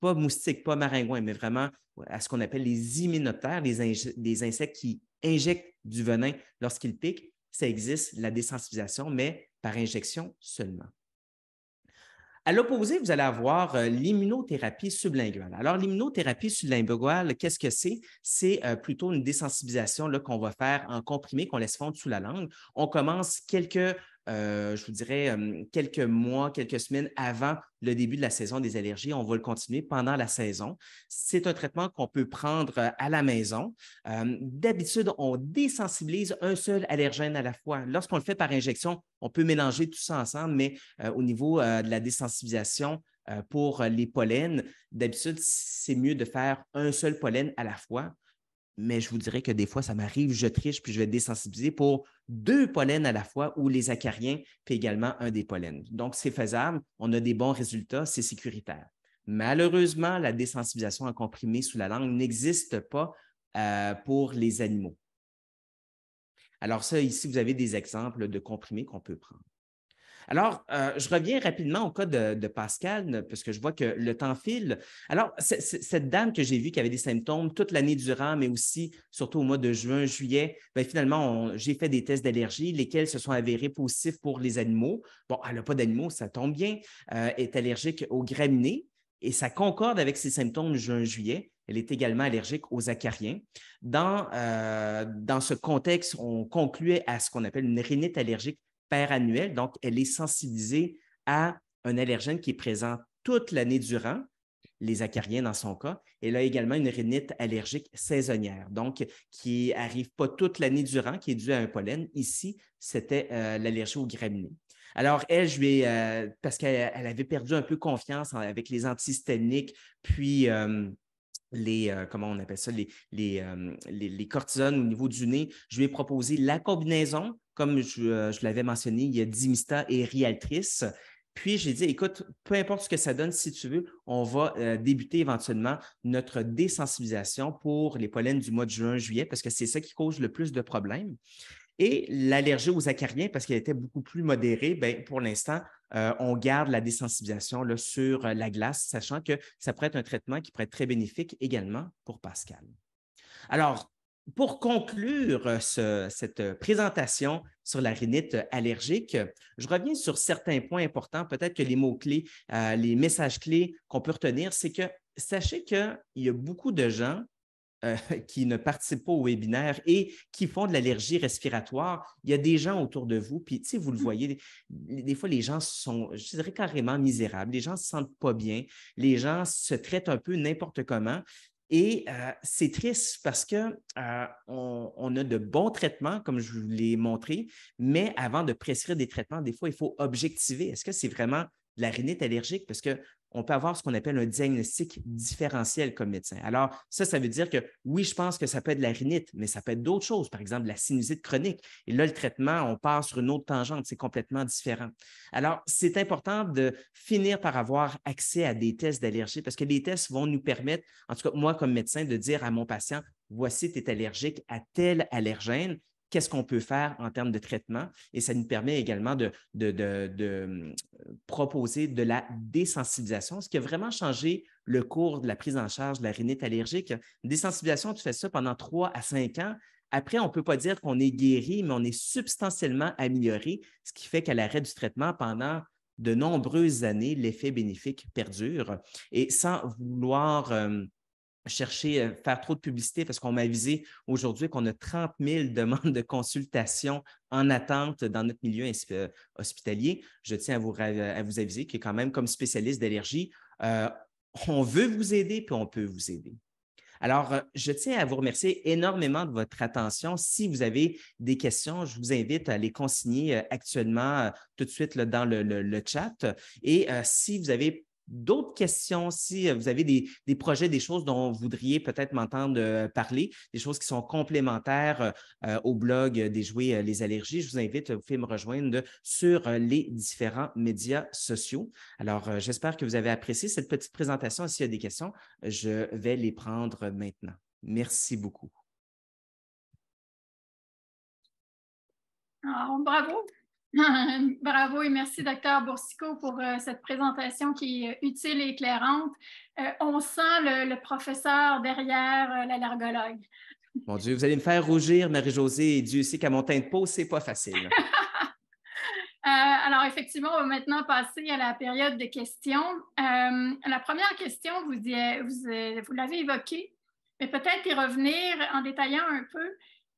pas moustiques, pas maringouins, mais vraiment à ce qu'on appelle les immunotaires, les, insectes qui injectent du venin lorsqu'ils piquent, ça existe, la désensibilisation, mais par injection seulement. À l'opposé, vous allez avoir euh, l'immunothérapie sublinguale. Alors, l'immunothérapie sublinguale, qu'est-ce que c'est? C'est euh, plutôt une désensibilisation qu'on va faire en comprimé qu'on laisse fondre sous la langue. On commence quelques euh, je vous dirais, euh, quelques mois, quelques semaines avant le début de la saison des allergies. On va le continuer pendant la saison. C'est un traitement qu'on peut prendre euh, à la maison. D'habitude, on désensibilise un seul allergène à la fois. Lorsqu'on le fait par injection, on peut mélanger tout ça ensemble, mais au niveau de la désensibilisation, pour les pollens, d'habitude, c'est mieux de faire un seul pollen à la fois mais je vous dirais que des fois, ça m'arrive, je triche, puis je vais désensibiliser pour deux pollens à la fois ou les acariens, puis également un des pollens. Donc, c'est faisable, on a des bons résultats, c'est sécuritaire. Malheureusement, la désensibilisation à comprimer sous la langue n'existe pas euh, pour les animaux. Alors ça, ici, vous avez des exemples de comprimés qu'on peut prendre. Alors, euh, je reviens rapidement au cas de, Pascal, parce que je vois que le temps file. Alors, cette dame que j'ai vue qui avait des symptômes toute l'année durant, mais aussi surtout au mois de juin, juillet, ben, finalement, j'ai fait des tests d'allergie, lesquels se sont avérés positifs pour les animaux. Bon, elle n'a pas d'animaux, ça tombe bien, euh, est allergique aux graminées et ça concorde avec ses symptômes juin-juillet. Elle est également allergique aux acariens. Dans, euh, dans ce contexte, on concluait à ce qu'on appelle une rhinite allergique Père annuel, donc elle est sensibilisée à un allergène qui est présent toute l'année durant, les acariens dans son cas. Elle a également une rhinite allergique saisonnière, donc qui n'arrive pas toute l'année durant, qui est due à un pollen. Ici, c'était euh, l'allergie au graminées. Alors, elle, je lui euh, parce qu'elle avait perdu un peu confiance avec les antihistaminiques, puis euh, les, euh, comment on appelle ça, les, euh, les, les, cortisones au niveau du nez, je lui ai proposé la combinaison, comme je, euh, je l'avais mentionné, il y a Dimista et Rialtrice. Puis j'ai dit, écoute, peu importe ce que ça donne, si tu veux, on va débuter éventuellement notre désensibilisation pour les pollens du mois de juin-juillet, parce que c'est ça qui cause le plus de problèmes. Et l'allergie aux acariens, parce qu'elle était beaucoup plus modérée, ben, pour l'instant, euh, on garde la désensibilisation sur la glace, sachant que ça pourrait être un traitement qui pourrait être très bénéfique également pour Pascal. Alors, pour conclure euh, cette euh, présentation sur la rhinite allergique, je reviens sur certains points importants. Peut-être que les mots-clés, les messages-clés qu'on peut retenir, c'est que sachez qu'il y a beaucoup de gens euh, [laughs] qui ne participent pas au webinaire et qui font de l'allergie respiratoire, il y a des gens autour de vous, puis tu sais, vous le mm. voyez, des, fois les gens sont, je dirais, carrément misérables, les gens ne se sentent pas bien, les gens se traitent un peu n'importe comment. Et euh, c'est triste parce que euh, on, a de bons traitements, comme je vous l'ai montré, mais avant de prescrire des traitements, des fois, il faut objectiver. Est-ce que c'est vraiment de la rhinite allergique? Parce que on peut avoir ce qu'on appelle un diagnostic différentiel comme médecin. Alors, ça, ça veut dire que oui, je pense que ça peut être la rhinite, mais ça peut être d'autres choses, par exemple la sinusite chronique. Et là, le traitement, on part sur une autre tangente, c'est complètement différent. Alors, c'est important de finir par avoir accès à des tests d'allergie parce que les tests vont nous permettre, en tout cas moi comme médecin, de dire à mon patient, voici, tu es allergique à tel allergène qu'est-ce qu'on peut faire en termes de traitement. Et ça nous permet également de, euh, proposer de la désensibilisation, ce qui a vraiment changé le cours de la prise en charge de la rhinite allergique. Désensibilisation, tu fais ça pendant trois à cinq ans. Après, on ne peut pas dire qu'on est guéri, mais on est substantiellement amélioré, ce qui fait qu'à l'arrêt du traitement pendant de nombreuses années, l'effet bénéfique perdure. Et sans vouloir... Euh, chercher, à euh, faire trop de publicité parce qu'on m'a avisé aujourd'hui qu'on a 30 000 [laughs] demandes de consultation en attente dans notre milieu euh, hospitalier. Je tiens à vous, à vous aviser que quand même, comme spécialiste d'allergie, euh, on veut vous aider, puis on peut vous aider. Alors, je tiens à vous remercier énormément de votre attention. Si vous avez des questions, je vous invite à les consigner actuellement tout de suite là, dans le, chat. Et si vous avez d'autres questions, si euh, vous avez des, projets, des choses dont vous voudriez peut-être m'entendre euh, parler, des choses qui sont complémentaires euh, au blog des jouets les allergies, je vous invite, vous faire me rejoindre sur les différents médias sociaux. Alors, j'espère que vous avez apprécié cette petite présentation. S'il y a des questions, je vais les prendre maintenant. Merci beaucoup. Ah, bravo. [laughs] Bravo et merci, docteur Boursicot, pour euh, cette présentation qui est euh, utile et éclairante. Euh, on sent le, professeur derrière l'allergologue. Mon Dieu, vous allez me faire rougir, Marie-Josée, Dieu sait qu'à mon teint de peau, c'est pas facile. [laughs] alors, effectivement, on va maintenant passer à la période des questions. la première question, vous l'avez évoquée, mais peut-être y revenir en détaillant un peu.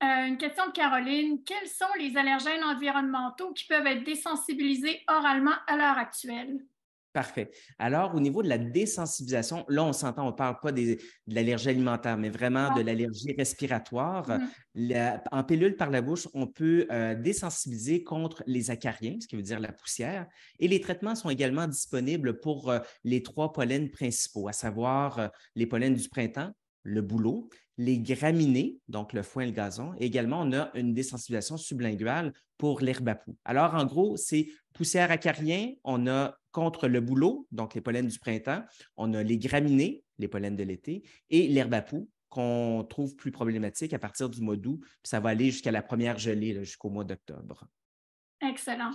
Euh, une question de Caroline. Quels sont les allergènes environnementaux qui peuvent être désensibilisés oralement à l'heure actuelle? Parfait. Alors, au niveau de la désensibilisation, là, on s'entend, on ne parle pas de l'allergie alimentaire, mais vraiment de l'allergie respiratoire. Mm. en pilule par la bouche, on peut euh, désensibiliser contre les acariens, ce qui veut dire la poussière. Et les traitements sont également disponibles pour euh, les trois pollens principaux, à savoir les pollens du printemps, le bouleau les graminées, donc le foin et le gazon. Et également, on a une désensibilisation sublinguale pour l'herbe à poux. Alors, en gros, c'est poussière acarien, on a contre le bouleau, donc les pollens du printemps, on a les graminées, les pollens de l'été, et l'herbe à poux qu'on trouve plus problématique à partir du mois d'août, ça va aller jusqu'à la première gelée, jusqu'au mois d'octobre. Excellent.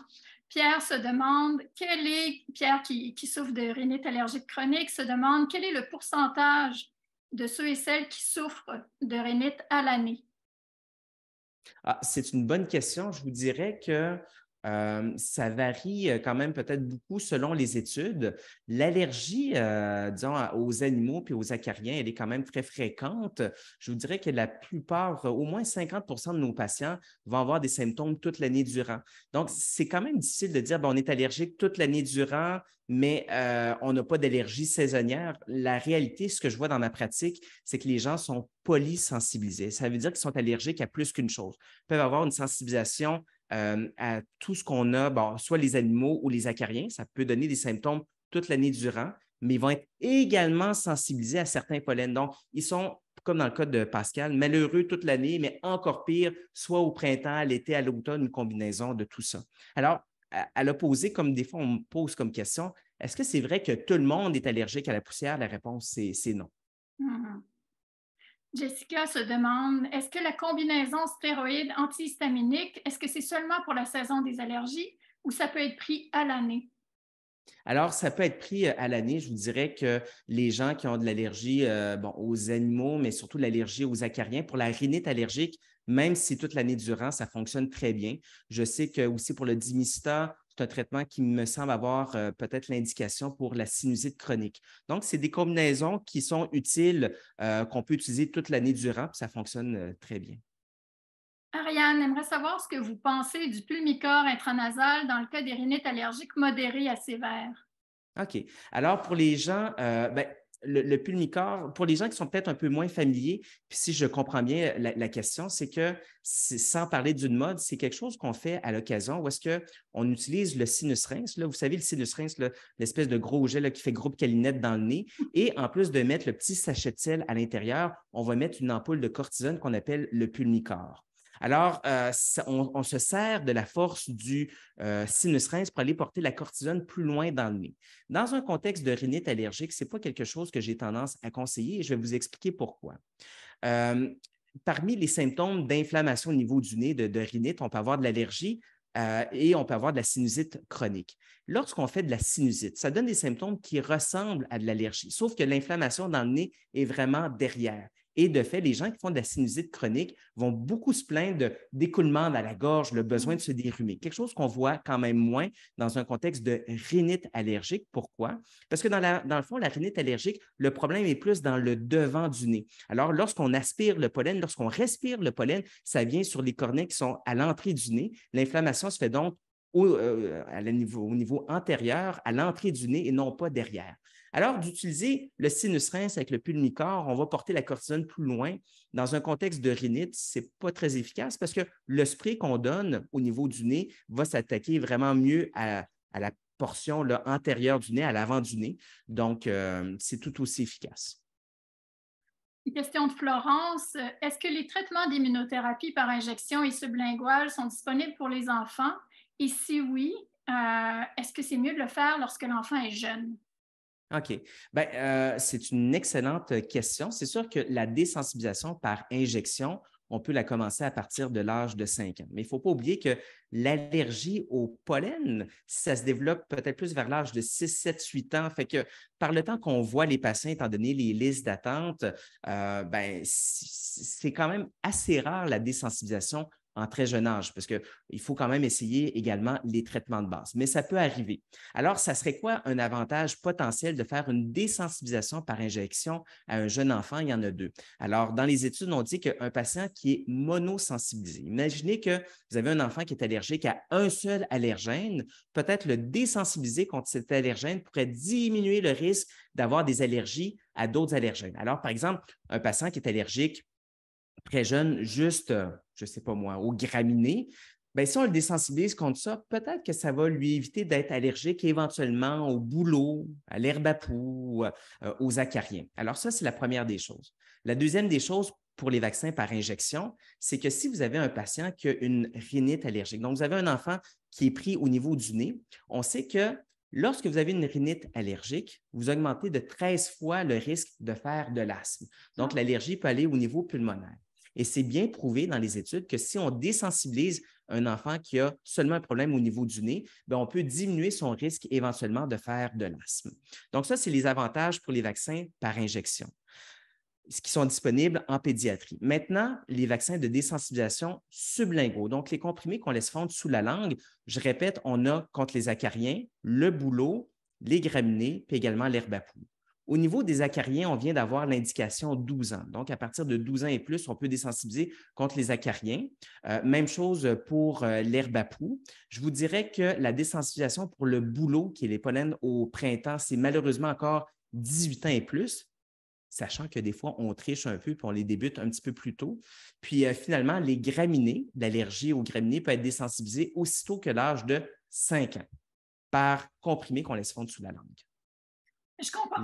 Pierre se demande quel est, Pierre qui, qui souffre de rhinite allergique chronique, se demande quel est le pourcentage de ceux et celles qui souffrent de rhinite à l'année? Ah, c'est une bonne question. Je vous dirais que euh, ça varie euh, quand même peut-être beaucoup selon les études. L'allergie, euh, disons, aux animaux puis aux acariens, elle est quand même très fréquente. Je vous dirais que la plupart, au moins 50 de nos patients vont avoir des symptômes toute l'année durant. Donc, c'est quand même difficile de dire, bon, on est allergique toute l'année durant, mais on n'a pas d'allergie saisonnière. La réalité, ce que je vois dans ma pratique, c'est que les gens sont polysensibilisés. Ça veut dire qu'ils sont allergiques à plus qu'une chose. Ils peuvent avoir une sensibilisation euh, à tout ce qu'on a, soit les animaux ou les acariens. Ça peut donner des symptômes toute l'année durant, mais ils vont être également sensibilisés à certains pollens. Donc, ils sont, comme dans le cas de Pascal, malheureux toute l'année, mais encore pire, soit au printemps, à l'été, à l'automne, une combinaison de tout ça. Alors, à, l'opposé, comme des fois on me pose comme question, est-ce que c'est vrai que tout le monde est allergique à la poussière? La réponse, c'est non. Mmh Jessica se demande, est-ce que la combinaison stéroïde antihistaminique, est-ce que c'est seulement pour la saison des allergies ou ça peut être pris à l'année? Alors, ça peut être pris euh, à l'année. Je vous dirais que les gens qui ont de l'allergie euh, bon, aux animaux, mais surtout l'allergie aux acariens, pour la rhinite allergique, même si toute l'année durant, ça fonctionne très bien. Je sais que aussi pour le dimista, c'est un traitement qui me semble avoir euh, peut-être l'indication pour la sinusite chronique. Donc, c'est des combinaisons qui sont utiles, euh, qu'on peut utiliser toute l'année durant, ça fonctionne euh, très bien. Ariane, j'aimerais savoir ce que vous pensez du pulmicore intranasal dans le cas des rhinites allergiques modérées à sévères. OK. Alors, pour les gens, ben, le, pour les gens qui sont peut-être un peu moins familiers, puis si je comprends bien la, question, c'est que sans parler d'une mode, c'est quelque chose qu'on fait à l'occasion où est-ce qu'on utilise le sinus rince. Là, vous savez, le sinus rince, l'espèce de gros jet qui fait groupe calinette dans le nez. [laughs] Et en plus de mettre le petit sachet de sel à l'intérieur, on va mettre une ampoule de cortisone qu'on appelle le pulmicore. Alors, euh, on, se sert de la force du euh, sinus rince pour aller porter la cortisone plus loin dans le nez. Dans un contexte de rhinite allergique, ce n'est pas quelque chose que j'ai tendance à conseiller et je vais vous expliquer pourquoi. Euh, parmi les symptômes d'inflammation au niveau du nez, de, rhinite, on peut avoir de l'allergie, et on peut avoir de la sinusite chronique. Lorsqu'on fait de la sinusite, ça donne des symptômes qui ressemblent à de l'allergie, sauf que l'inflammation dans le nez est vraiment derrière. Et de fait, les gens qui font de la sinusite chronique vont beaucoup se plaindre d'écoulement dans la gorge, le besoin de se dérumer. Quelque chose qu'on voit quand même moins dans un contexte de rhinite allergique. Pourquoi? Parce que dans, le fond, la rhinite allergique, le problème est plus dans le devant du nez. Alors, lorsqu'on aspire le pollen, lorsqu'on respire le pollen, ça vient sur les cornets qui sont à l'entrée du nez. L'inflammation se fait donc au euh, niveau antérieur, à l'entrée du nez et non pas derrière. Alors, d'utiliser le sinus rince avec le pulmicore, on va porter la cortisone plus loin. Dans un contexte de rhinite, ce n'est pas très efficace parce que le spray qu'on donne au niveau du nez va s'attaquer vraiment mieux à, la portion antérieure du nez, à l'avant du nez. Donc, euh, c'est tout aussi efficace. Une question de Florence. Est-ce que les traitements d'immunothérapie par injection et sublinguale sont disponibles pour les enfants? Et si oui, euh, est-ce que c'est mieux de le faire lorsque l'enfant est jeune? OK. Ben, euh, c'est une excellente question. C'est sûr que la désensibilisation par injection, on peut la commencer à partir de l'âge de 5 ans. Mais il ne faut pas oublier que l'allergie au pollen, ça se développe peut-être plus vers l'âge de 6, 7, 8 ans. Fait que par le temps qu'on voit les patients, étant donné les listes d'attente, euh, ben, c'est quand même assez rare la désensibilisation en très jeune âge, parce qu'il faut quand même essayer également les traitements de base. Mais ça peut arriver. Alors, ça serait quoi un avantage potentiel de faire une désensibilisation par injection à un jeune enfant? Il y en a deux. Alors, dans les études, on dit qu'un patient qui est monosensibilisé, imaginez que vous avez un enfant qui est allergique à un seul allergène, peut-être le désensibiliser contre cet allergène pourrait diminuer le risque d'avoir des allergies à d'autres allergènes. Alors, par exemple, un patient qui est allergique très jeune, juste, euh, je ne sais pas moi, au graminé, ben, si on le désensibilise contre ça, peut-être que ça va lui éviter d'être allergique éventuellement au boulot, à l'herbe à poux, euh, euh, aux acariens. Alors ça, c'est la première des choses. La deuxième des choses pour les vaccins par injection, c'est que si vous avez un patient qui a une rhinite allergique, donc vous avez un enfant qui est pris au niveau du nez, on sait que Lorsque vous avez une rhinite allergique, vous augmentez de 13 fois le risque de faire de l'asthme. Donc, l'allergie peut aller au niveau pulmonaire. Et c'est bien prouvé dans les études que si on désensibilise un enfant qui a seulement un problème au niveau du nez, ben, on peut diminuer son risque éventuellement de faire de l'asthme. Donc, ça, c'est les avantages pour les vaccins par injection ce qui sont disponibles en pédiatrie. Maintenant, les vaccins de désensibilisation sublinguaux, donc les comprimés qu'on laisse fondre sous la langue, je répète, on a contre les acariens, le boulot, les graminées, puis également l'herbe à poule. Au niveau des acariens, on vient d'avoir l'indication 12 ans. Donc, à partir de 12 ans et plus, on peut désensibiliser contre les acariens. Euh, même chose pour euh, l'herbe à poux. Je vous dirais que la désensibilisation pour le bouleau, qui est les pollens au printemps, c'est malheureusement encore 18 ans et plus, sachant que des fois, on triche un peu et on les débute un petit peu plus tôt. Puis euh, finalement, les graminées, l'allergie aux graminées peut être désensibilisée aussitôt que l'âge de 5 ans par comprimé qu'on laisse fondre sous la langue. Mm.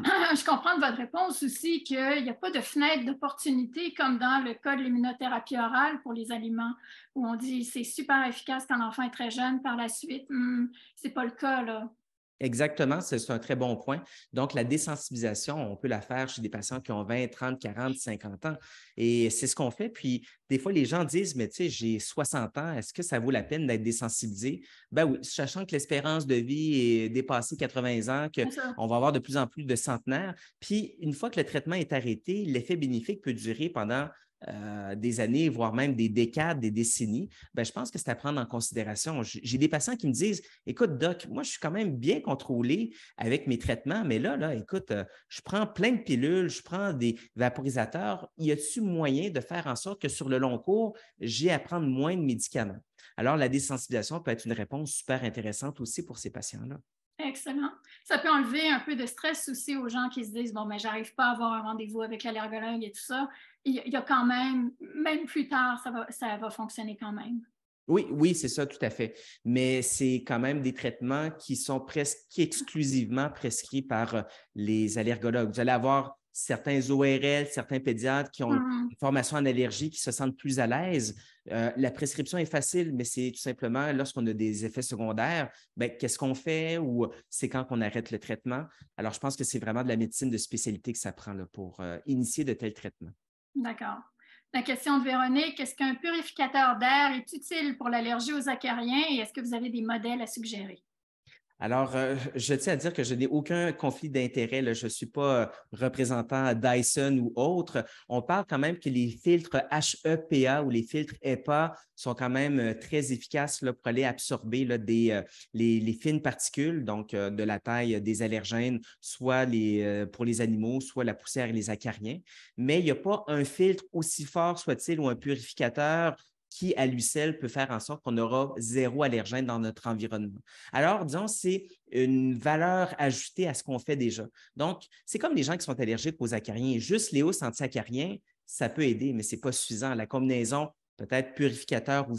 [laughs] Je comprends, votre réponse aussi qu'il n'y a pas de fenêtre d'opportunité comme dans le cas de l'immunothérapie orale pour les aliments, où on dit c'est super efficace quand l'enfant est très jeune, par la suite, hmm, c'est pas le cas. Là. Exactement, c'est un très bon point. Donc, la désensibilisation, on peut la faire chez des patients qui ont 20, 30, 40, 50 ans. Et c'est ce qu'on fait. Puis, des fois, les gens disent, mais tu sais, j'ai 60 ans, est-ce que ça vaut la peine d'être désensibilisé? Ben oui, sachant que l'espérance de vie est dépassée 80 ans, qu'on va avoir de plus en plus de centenaires. Puis, une fois que le traitement est arrêté, l'effet bénéfique peut durer pendant euh, des années, voire même des décades, des décennies, ben, je pense que c'est à prendre en considération. J'ai des patients qui me disent Écoute, doc, moi, je suis quand même bien contrôlé avec mes traitements, mais là, là écoute, euh, je prends plein de pilules, je prends des vaporisateurs. Y a-t-il moyen de faire en sorte que sur le long cours, j'ai à prendre moins de médicaments? Alors, la désensibilisation peut être une réponse super intéressante aussi pour ces patients-là. Excellent ça peut enlever un peu de stress aussi aux gens qui se disent Bon, mais ben, j'arrive pas à avoir un rendez-vous avec l'allergologue et tout ça. Il y a quand même, même plus tard, ça va, ça va fonctionner quand même. Oui, oui, c'est ça, tout à fait. Mais c'est quand même des traitements qui sont presque exclusivement prescrits par euh, les allergologues. Vous allez avoir certains ORL, certains pédiatres qui ont une mmh. formation en allergie, qui se sentent plus à l'aise. Euh, la prescription est facile, mais c'est tout simplement lorsqu'on a des effets secondaires, ben, qu'est-ce qu'on fait ou c'est quand qu'on arrête le traitement. Alors, je pense que c'est vraiment de la médecine de spécialité que ça prend pour euh, initier de tels traitements. D'accord. La question de Véronique, est-ce qu'un purificateur d'air est utile pour l'allergie aux acariens et est-ce que vous avez des modèles à suggérer? Alors, euh, je tiens à dire que je n'ai aucun conflit d'intérêt. Je ne suis pas euh, représentant Dyson ou autre. On parle quand même que les filtres HEPA ou les filtres EPA sont quand même euh, très efficaces pour aller absorber les, fines particules, donc de la taille des allergènes, soit pour les animaux, soit la poussière et les acariens. Mais il n'y a pas un filtre aussi fort soit-il ou un purificateur qui, à lui seul, peut faire en sorte qu'on aura zéro allergène dans notre environnement. Alors, disons, c'est une valeur ajoutée à ce qu'on fait déjà. Donc, c'est comme les gens qui sont allergiques aux acariens. Juste les hausses anti-acariens, ça peut aider, mais ce n'est pas suffisant. La combinaison peut-être purificateur ou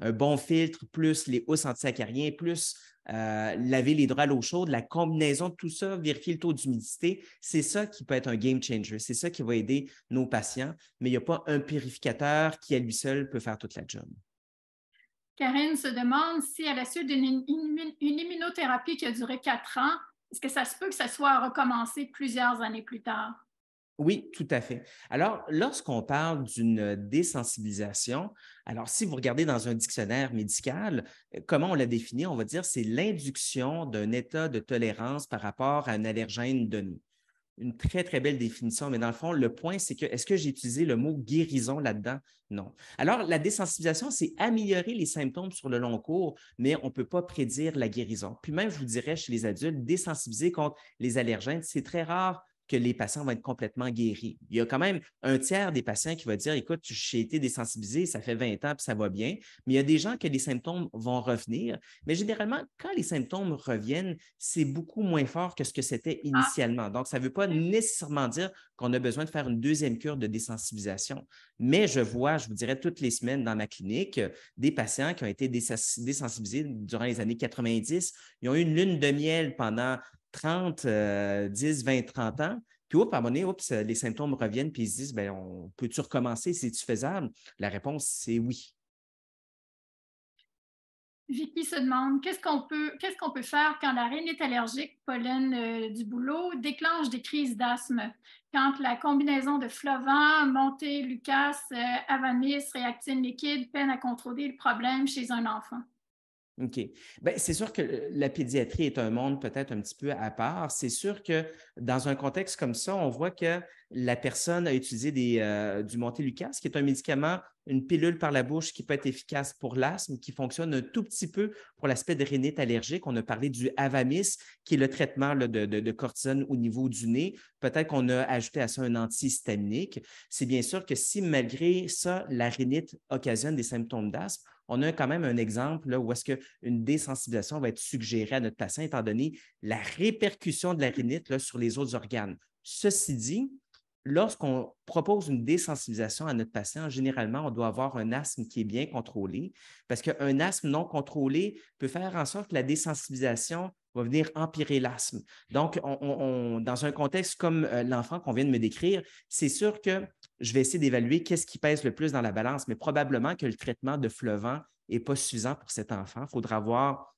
un bon filtre, plus les housses anti-acariens, plus euh, laver les droits à l'eau chaude, la combinaison de tout ça, vérifier le taux d'humidité, c'est ça qui peut être un game changer. C'est ça qui va aider nos patients, mais il n'y a pas un purificateur qui, à lui seul, peut faire toute la job. Karine se demande si, à la suite d'une immunothérapie qui a duré quatre ans, est-ce que ça se peut que ça soit recommencé plusieurs années plus tard? Oui, tout à fait. Alors, lorsqu'on parle d'une désensibilisation, alors si vous regardez dans un dictionnaire médical, euh, comment on la définit? On va dire c'est l'induction d'un état de tolérance par rapport à un allergène donné. Une très, très belle définition, mais dans le fond, le point, c'est que est-ce que j'ai utilisé le mot guérison là-dedans? Non. Alors, la désensibilisation, c'est améliorer les symptômes sur le long cours, mais on ne peut pas prédire la guérison. Puis même, je vous dirais, chez les adultes, désensibiliser contre les allergènes, c'est très rare que les patients vont être complètement guéris. Il y a quand même un tiers des patients qui vont dire Écoute, j'ai été désensibilisé, ça fait 20 ans, puis ça va bien. Mais il y a des gens que les symptômes vont revenir. Mais généralement, quand les symptômes reviennent, c'est beaucoup moins fort que ce que c'était ah. initialement. Donc, ça ne veut pas mm. nécessairement dire qu'on a besoin de faire une deuxième cure de désensibilisation. Mais je vois, je vous dirais, toutes les semaines dans ma clinique, des patients qui ont été désensibilisés durant les années 90. Ils ont eu une lune de miel pendant 30, 10, 20, 30 ans. Puis, oups, à un moment donné, les symptômes reviennent, puis ils se disent, ben, on peut-tu recommencer? C'est-tu faisable? La réponse, c'est oui. Vicky se demande qu'est-ce qu'on peut, qu'est-ce qu'on peut faire quand la reine est allergique, pollen euh, du boulot, déclenche des crises d'asthme. Quand la combinaison de flovent, Monté, Lucas, euh, Avanis, réactine liquide peine à contrôler le problème chez un enfant. OK. Bien, c'est sûr que la pédiatrie est un monde peut-être un petit peu à part. C'est sûr que dans un contexte comme ça, on voit que la personne a utilisé du Montelucas, qui est un médicament, une pilule par la bouche qui peut être efficace pour l'asthme, qui fonctionne un tout petit peu pour l'aspect de rhinite allergique. On a parlé du Avamis, qui est le traitement de, cortisone au niveau du nez. Peut-être qu'on a ajouté à ça un antihistaminique. C'est bien sûr que si malgré ça, la rhinite occasionne des symptômes d'asthme, on a quand même un exemple où est-ce qu'une désensibilisation va être suggérée à notre patient, étant donné la répercussion de la rhinite sur les autres organes. Ceci dit, lorsqu'on propose une désensibilisation à notre patient, généralement, on doit avoir un asthme qui est bien contrôlé, parce qu'un asthme non contrôlé peut faire en sorte que la désensibilisation va venir empirer l'asthme. Donc, dans un contexte comme euh, l'enfant qu'on vient de me décrire, c'est sûr que je vais essayer d'évaluer qu'est-ce qui pèse le plus dans la balance, mais probablement que le traitement de fleuvent n'est pas suffisant pour cet enfant. Il faudra avoir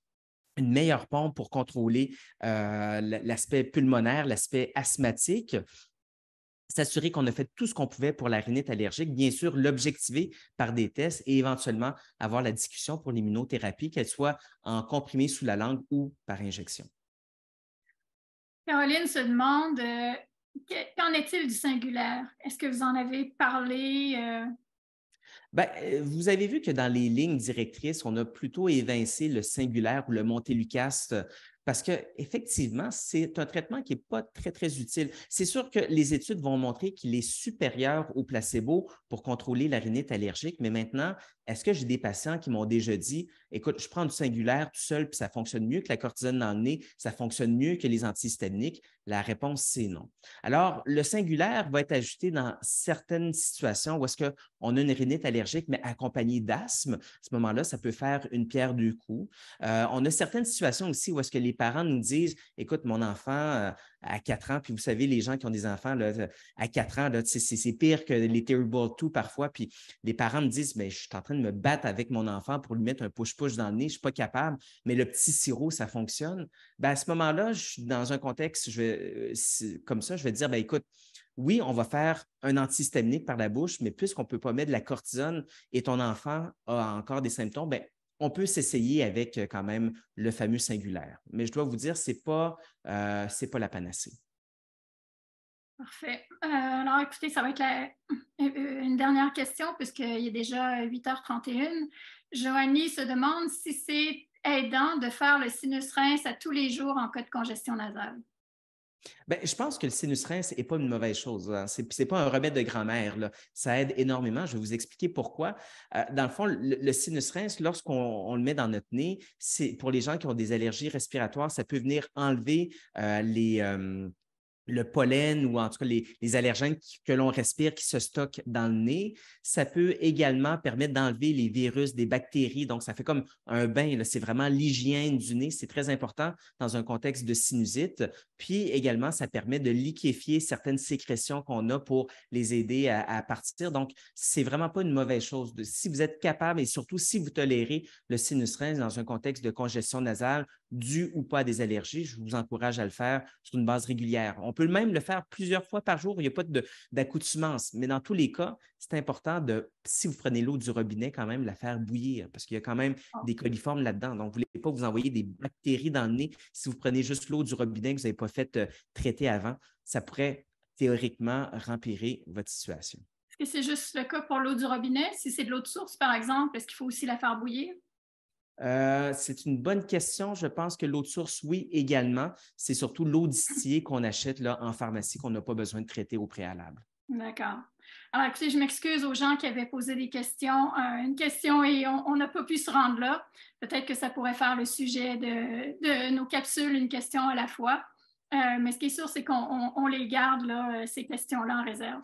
une meilleure pompe pour contrôler euh, l'aspect pulmonaire, l'aspect asthmatique, s'assurer qu'on a fait tout ce qu'on pouvait pour la rhinite allergique, bien sûr, l'objectiver par des tests et éventuellement avoir la discussion pour l'immunothérapie, qu'elle soit en comprimé sous la langue ou par injection. Caroline se demande euh, Qu'en est-il du singulaire? Est-ce que vous en avez parlé? Euh? Ben, euh, vous avez vu que dans les lignes directrices, on a plutôt évincé le singulaire ou le Montélucaste euh, parce que effectivement, c'est un traitement qui n'est pas très, très utile. C'est sûr que les études vont montrer qu'il est supérieur au placebo pour contrôler la rhinite allergique, mais maintenant, est-ce que j'ai des patients qui m'ont déjà dit écoute, je prends du singulaire tout seul, puis ça fonctionne mieux que la cortisone dans le nez, ça fonctionne mieux que les antihistaminiques? La réponse, c'est non. Alors, le singulaire va être ajouté dans certaines situations où est-ce qu'on a une rhinite allergique, mais accompagnée d'asthme. À ce moment-là, ça peut faire une pierre deux coups. Euh, on a certaines situations aussi où est-ce que les parents nous disent écoute, mon enfant, euh, à 4 ans. Puis vous savez, les gens qui ont des enfants là, à 4 ans, c'est pire que les Terrible tout parfois. Puis les parents me disent mais ben, Je suis en train de me battre avec mon enfant pour lui mettre un push-push dans le nez, je ne suis pas capable, mais le petit sirop, ça fonctionne. Ben, à ce moment-là, dans un contexte je vais, euh, comme ça, je vais dire bien, écoute, oui, on va faire un antihistaminique par la bouche, mais puisqu'on ne peut pas mettre de la cortisone et ton enfant a encore des symptômes, bien, on peut s'essayer avec euh, quand même le fameux singulaire. Mais je dois vous dire, ce n'est pas, euh, pas la panacée. Parfait. Euh, alors, écoutez, ça va être une dernière question puisqu'il est déjà 8h31. Joanie se demande si c'est aidant de faire le sinus rince à tous les jours en cas de congestion nasale. Ben, je pense que le sinus ce n'est pas une mauvaise chose. Hein. Ce n'est pas un remède de grand-mère. Ça aide énormément. Je vais vous expliquer pourquoi. Euh, dans le fond, le, sinus rince, lorsqu'on le met dans notre nez, c'est pour les gens qui ont des allergies respiratoires, ça peut venir enlever euh, euh, le pollen ou en tout cas les, les allergènes que l'on respire qui se stockent dans le nez. Ça peut également permettre d'enlever les virus, des bactéries. Donc, ça fait comme un bain. C'est vraiment l'hygiène du nez. C'est très important dans un contexte de sinusite. Puis également, ça permet de liquéfier certaines sécrétions qu'on a pour les aider à, partir. Donc, c'est vraiment pas une mauvaise chose. si vous êtes capable et surtout si vous tolérez le sinus rinse dans un contexte de congestion nasale due ou pas à des allergies, je vous encourage à le faire sur une base régulière. On peut même le faire plusieurs fois par jour. Il n'y a pas d'accoutumance, mais dans tous les cas, c'est important de, si vous prenez l'eau du robinet, quand même, la faire bouillir parce qu'il y a quand même ah. des coliformes là-dedans. Donc, vous ne voulez pas vous envoyer des bactéries dans le nez. Si vous prenez juste l'eau du robinet que vous n'avez pas fait euh, traiter avant, ça pourrait théoriquement rempirer votre situation. Est-ce que c'est juste le cas pour l'eau du robinet? Si c'est de l'eau de source, par exemple, est-ce qu'il faut aussi la faire bouillir? Euh, c'est une bonne question. Je pense que l'eau de source, oui, également. C'est surtout l'eau distillée qu'on achète là, en pharmacie qu'on n'a pas besoin de traiter au préalable. D'accord. Alors, écoutez, je m'excuse aux gens qui avaient posé des questions, euh, une question et on n'a pas pu se rendre là. Peut-être que ça pourrait faire le sujet de, nos capsules, une question à la fois. Euh, mais ce qui est sûr, c'est qu'on les garde, là, euh, ces questions-là, en réserve.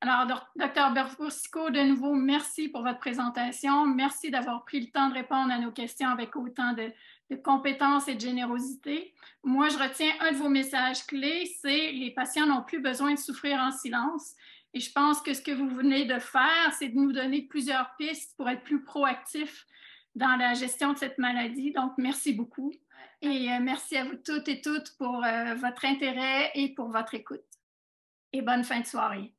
Alors, Dr. Berfoussico, de nouveau, merci pour votre présentation. Merci d'avoir pris le temps de répondre à nos questions avec autant de, de compétence et de générosité. Moi, je retiens un de vos messages clés, c'est les patients n'ont plus besoin de souffrir en silence. Et je pense que ce que vous venez de faire, c'est de nous donner plusieurs pistes pour être plus proactifs dans la gestion de cette maladie. Donc, merci beaucoup. Et euh, merci à vous toutes et toutes pour euh, votre intérêt et pour votre écoute. Et bonne fin de soirée.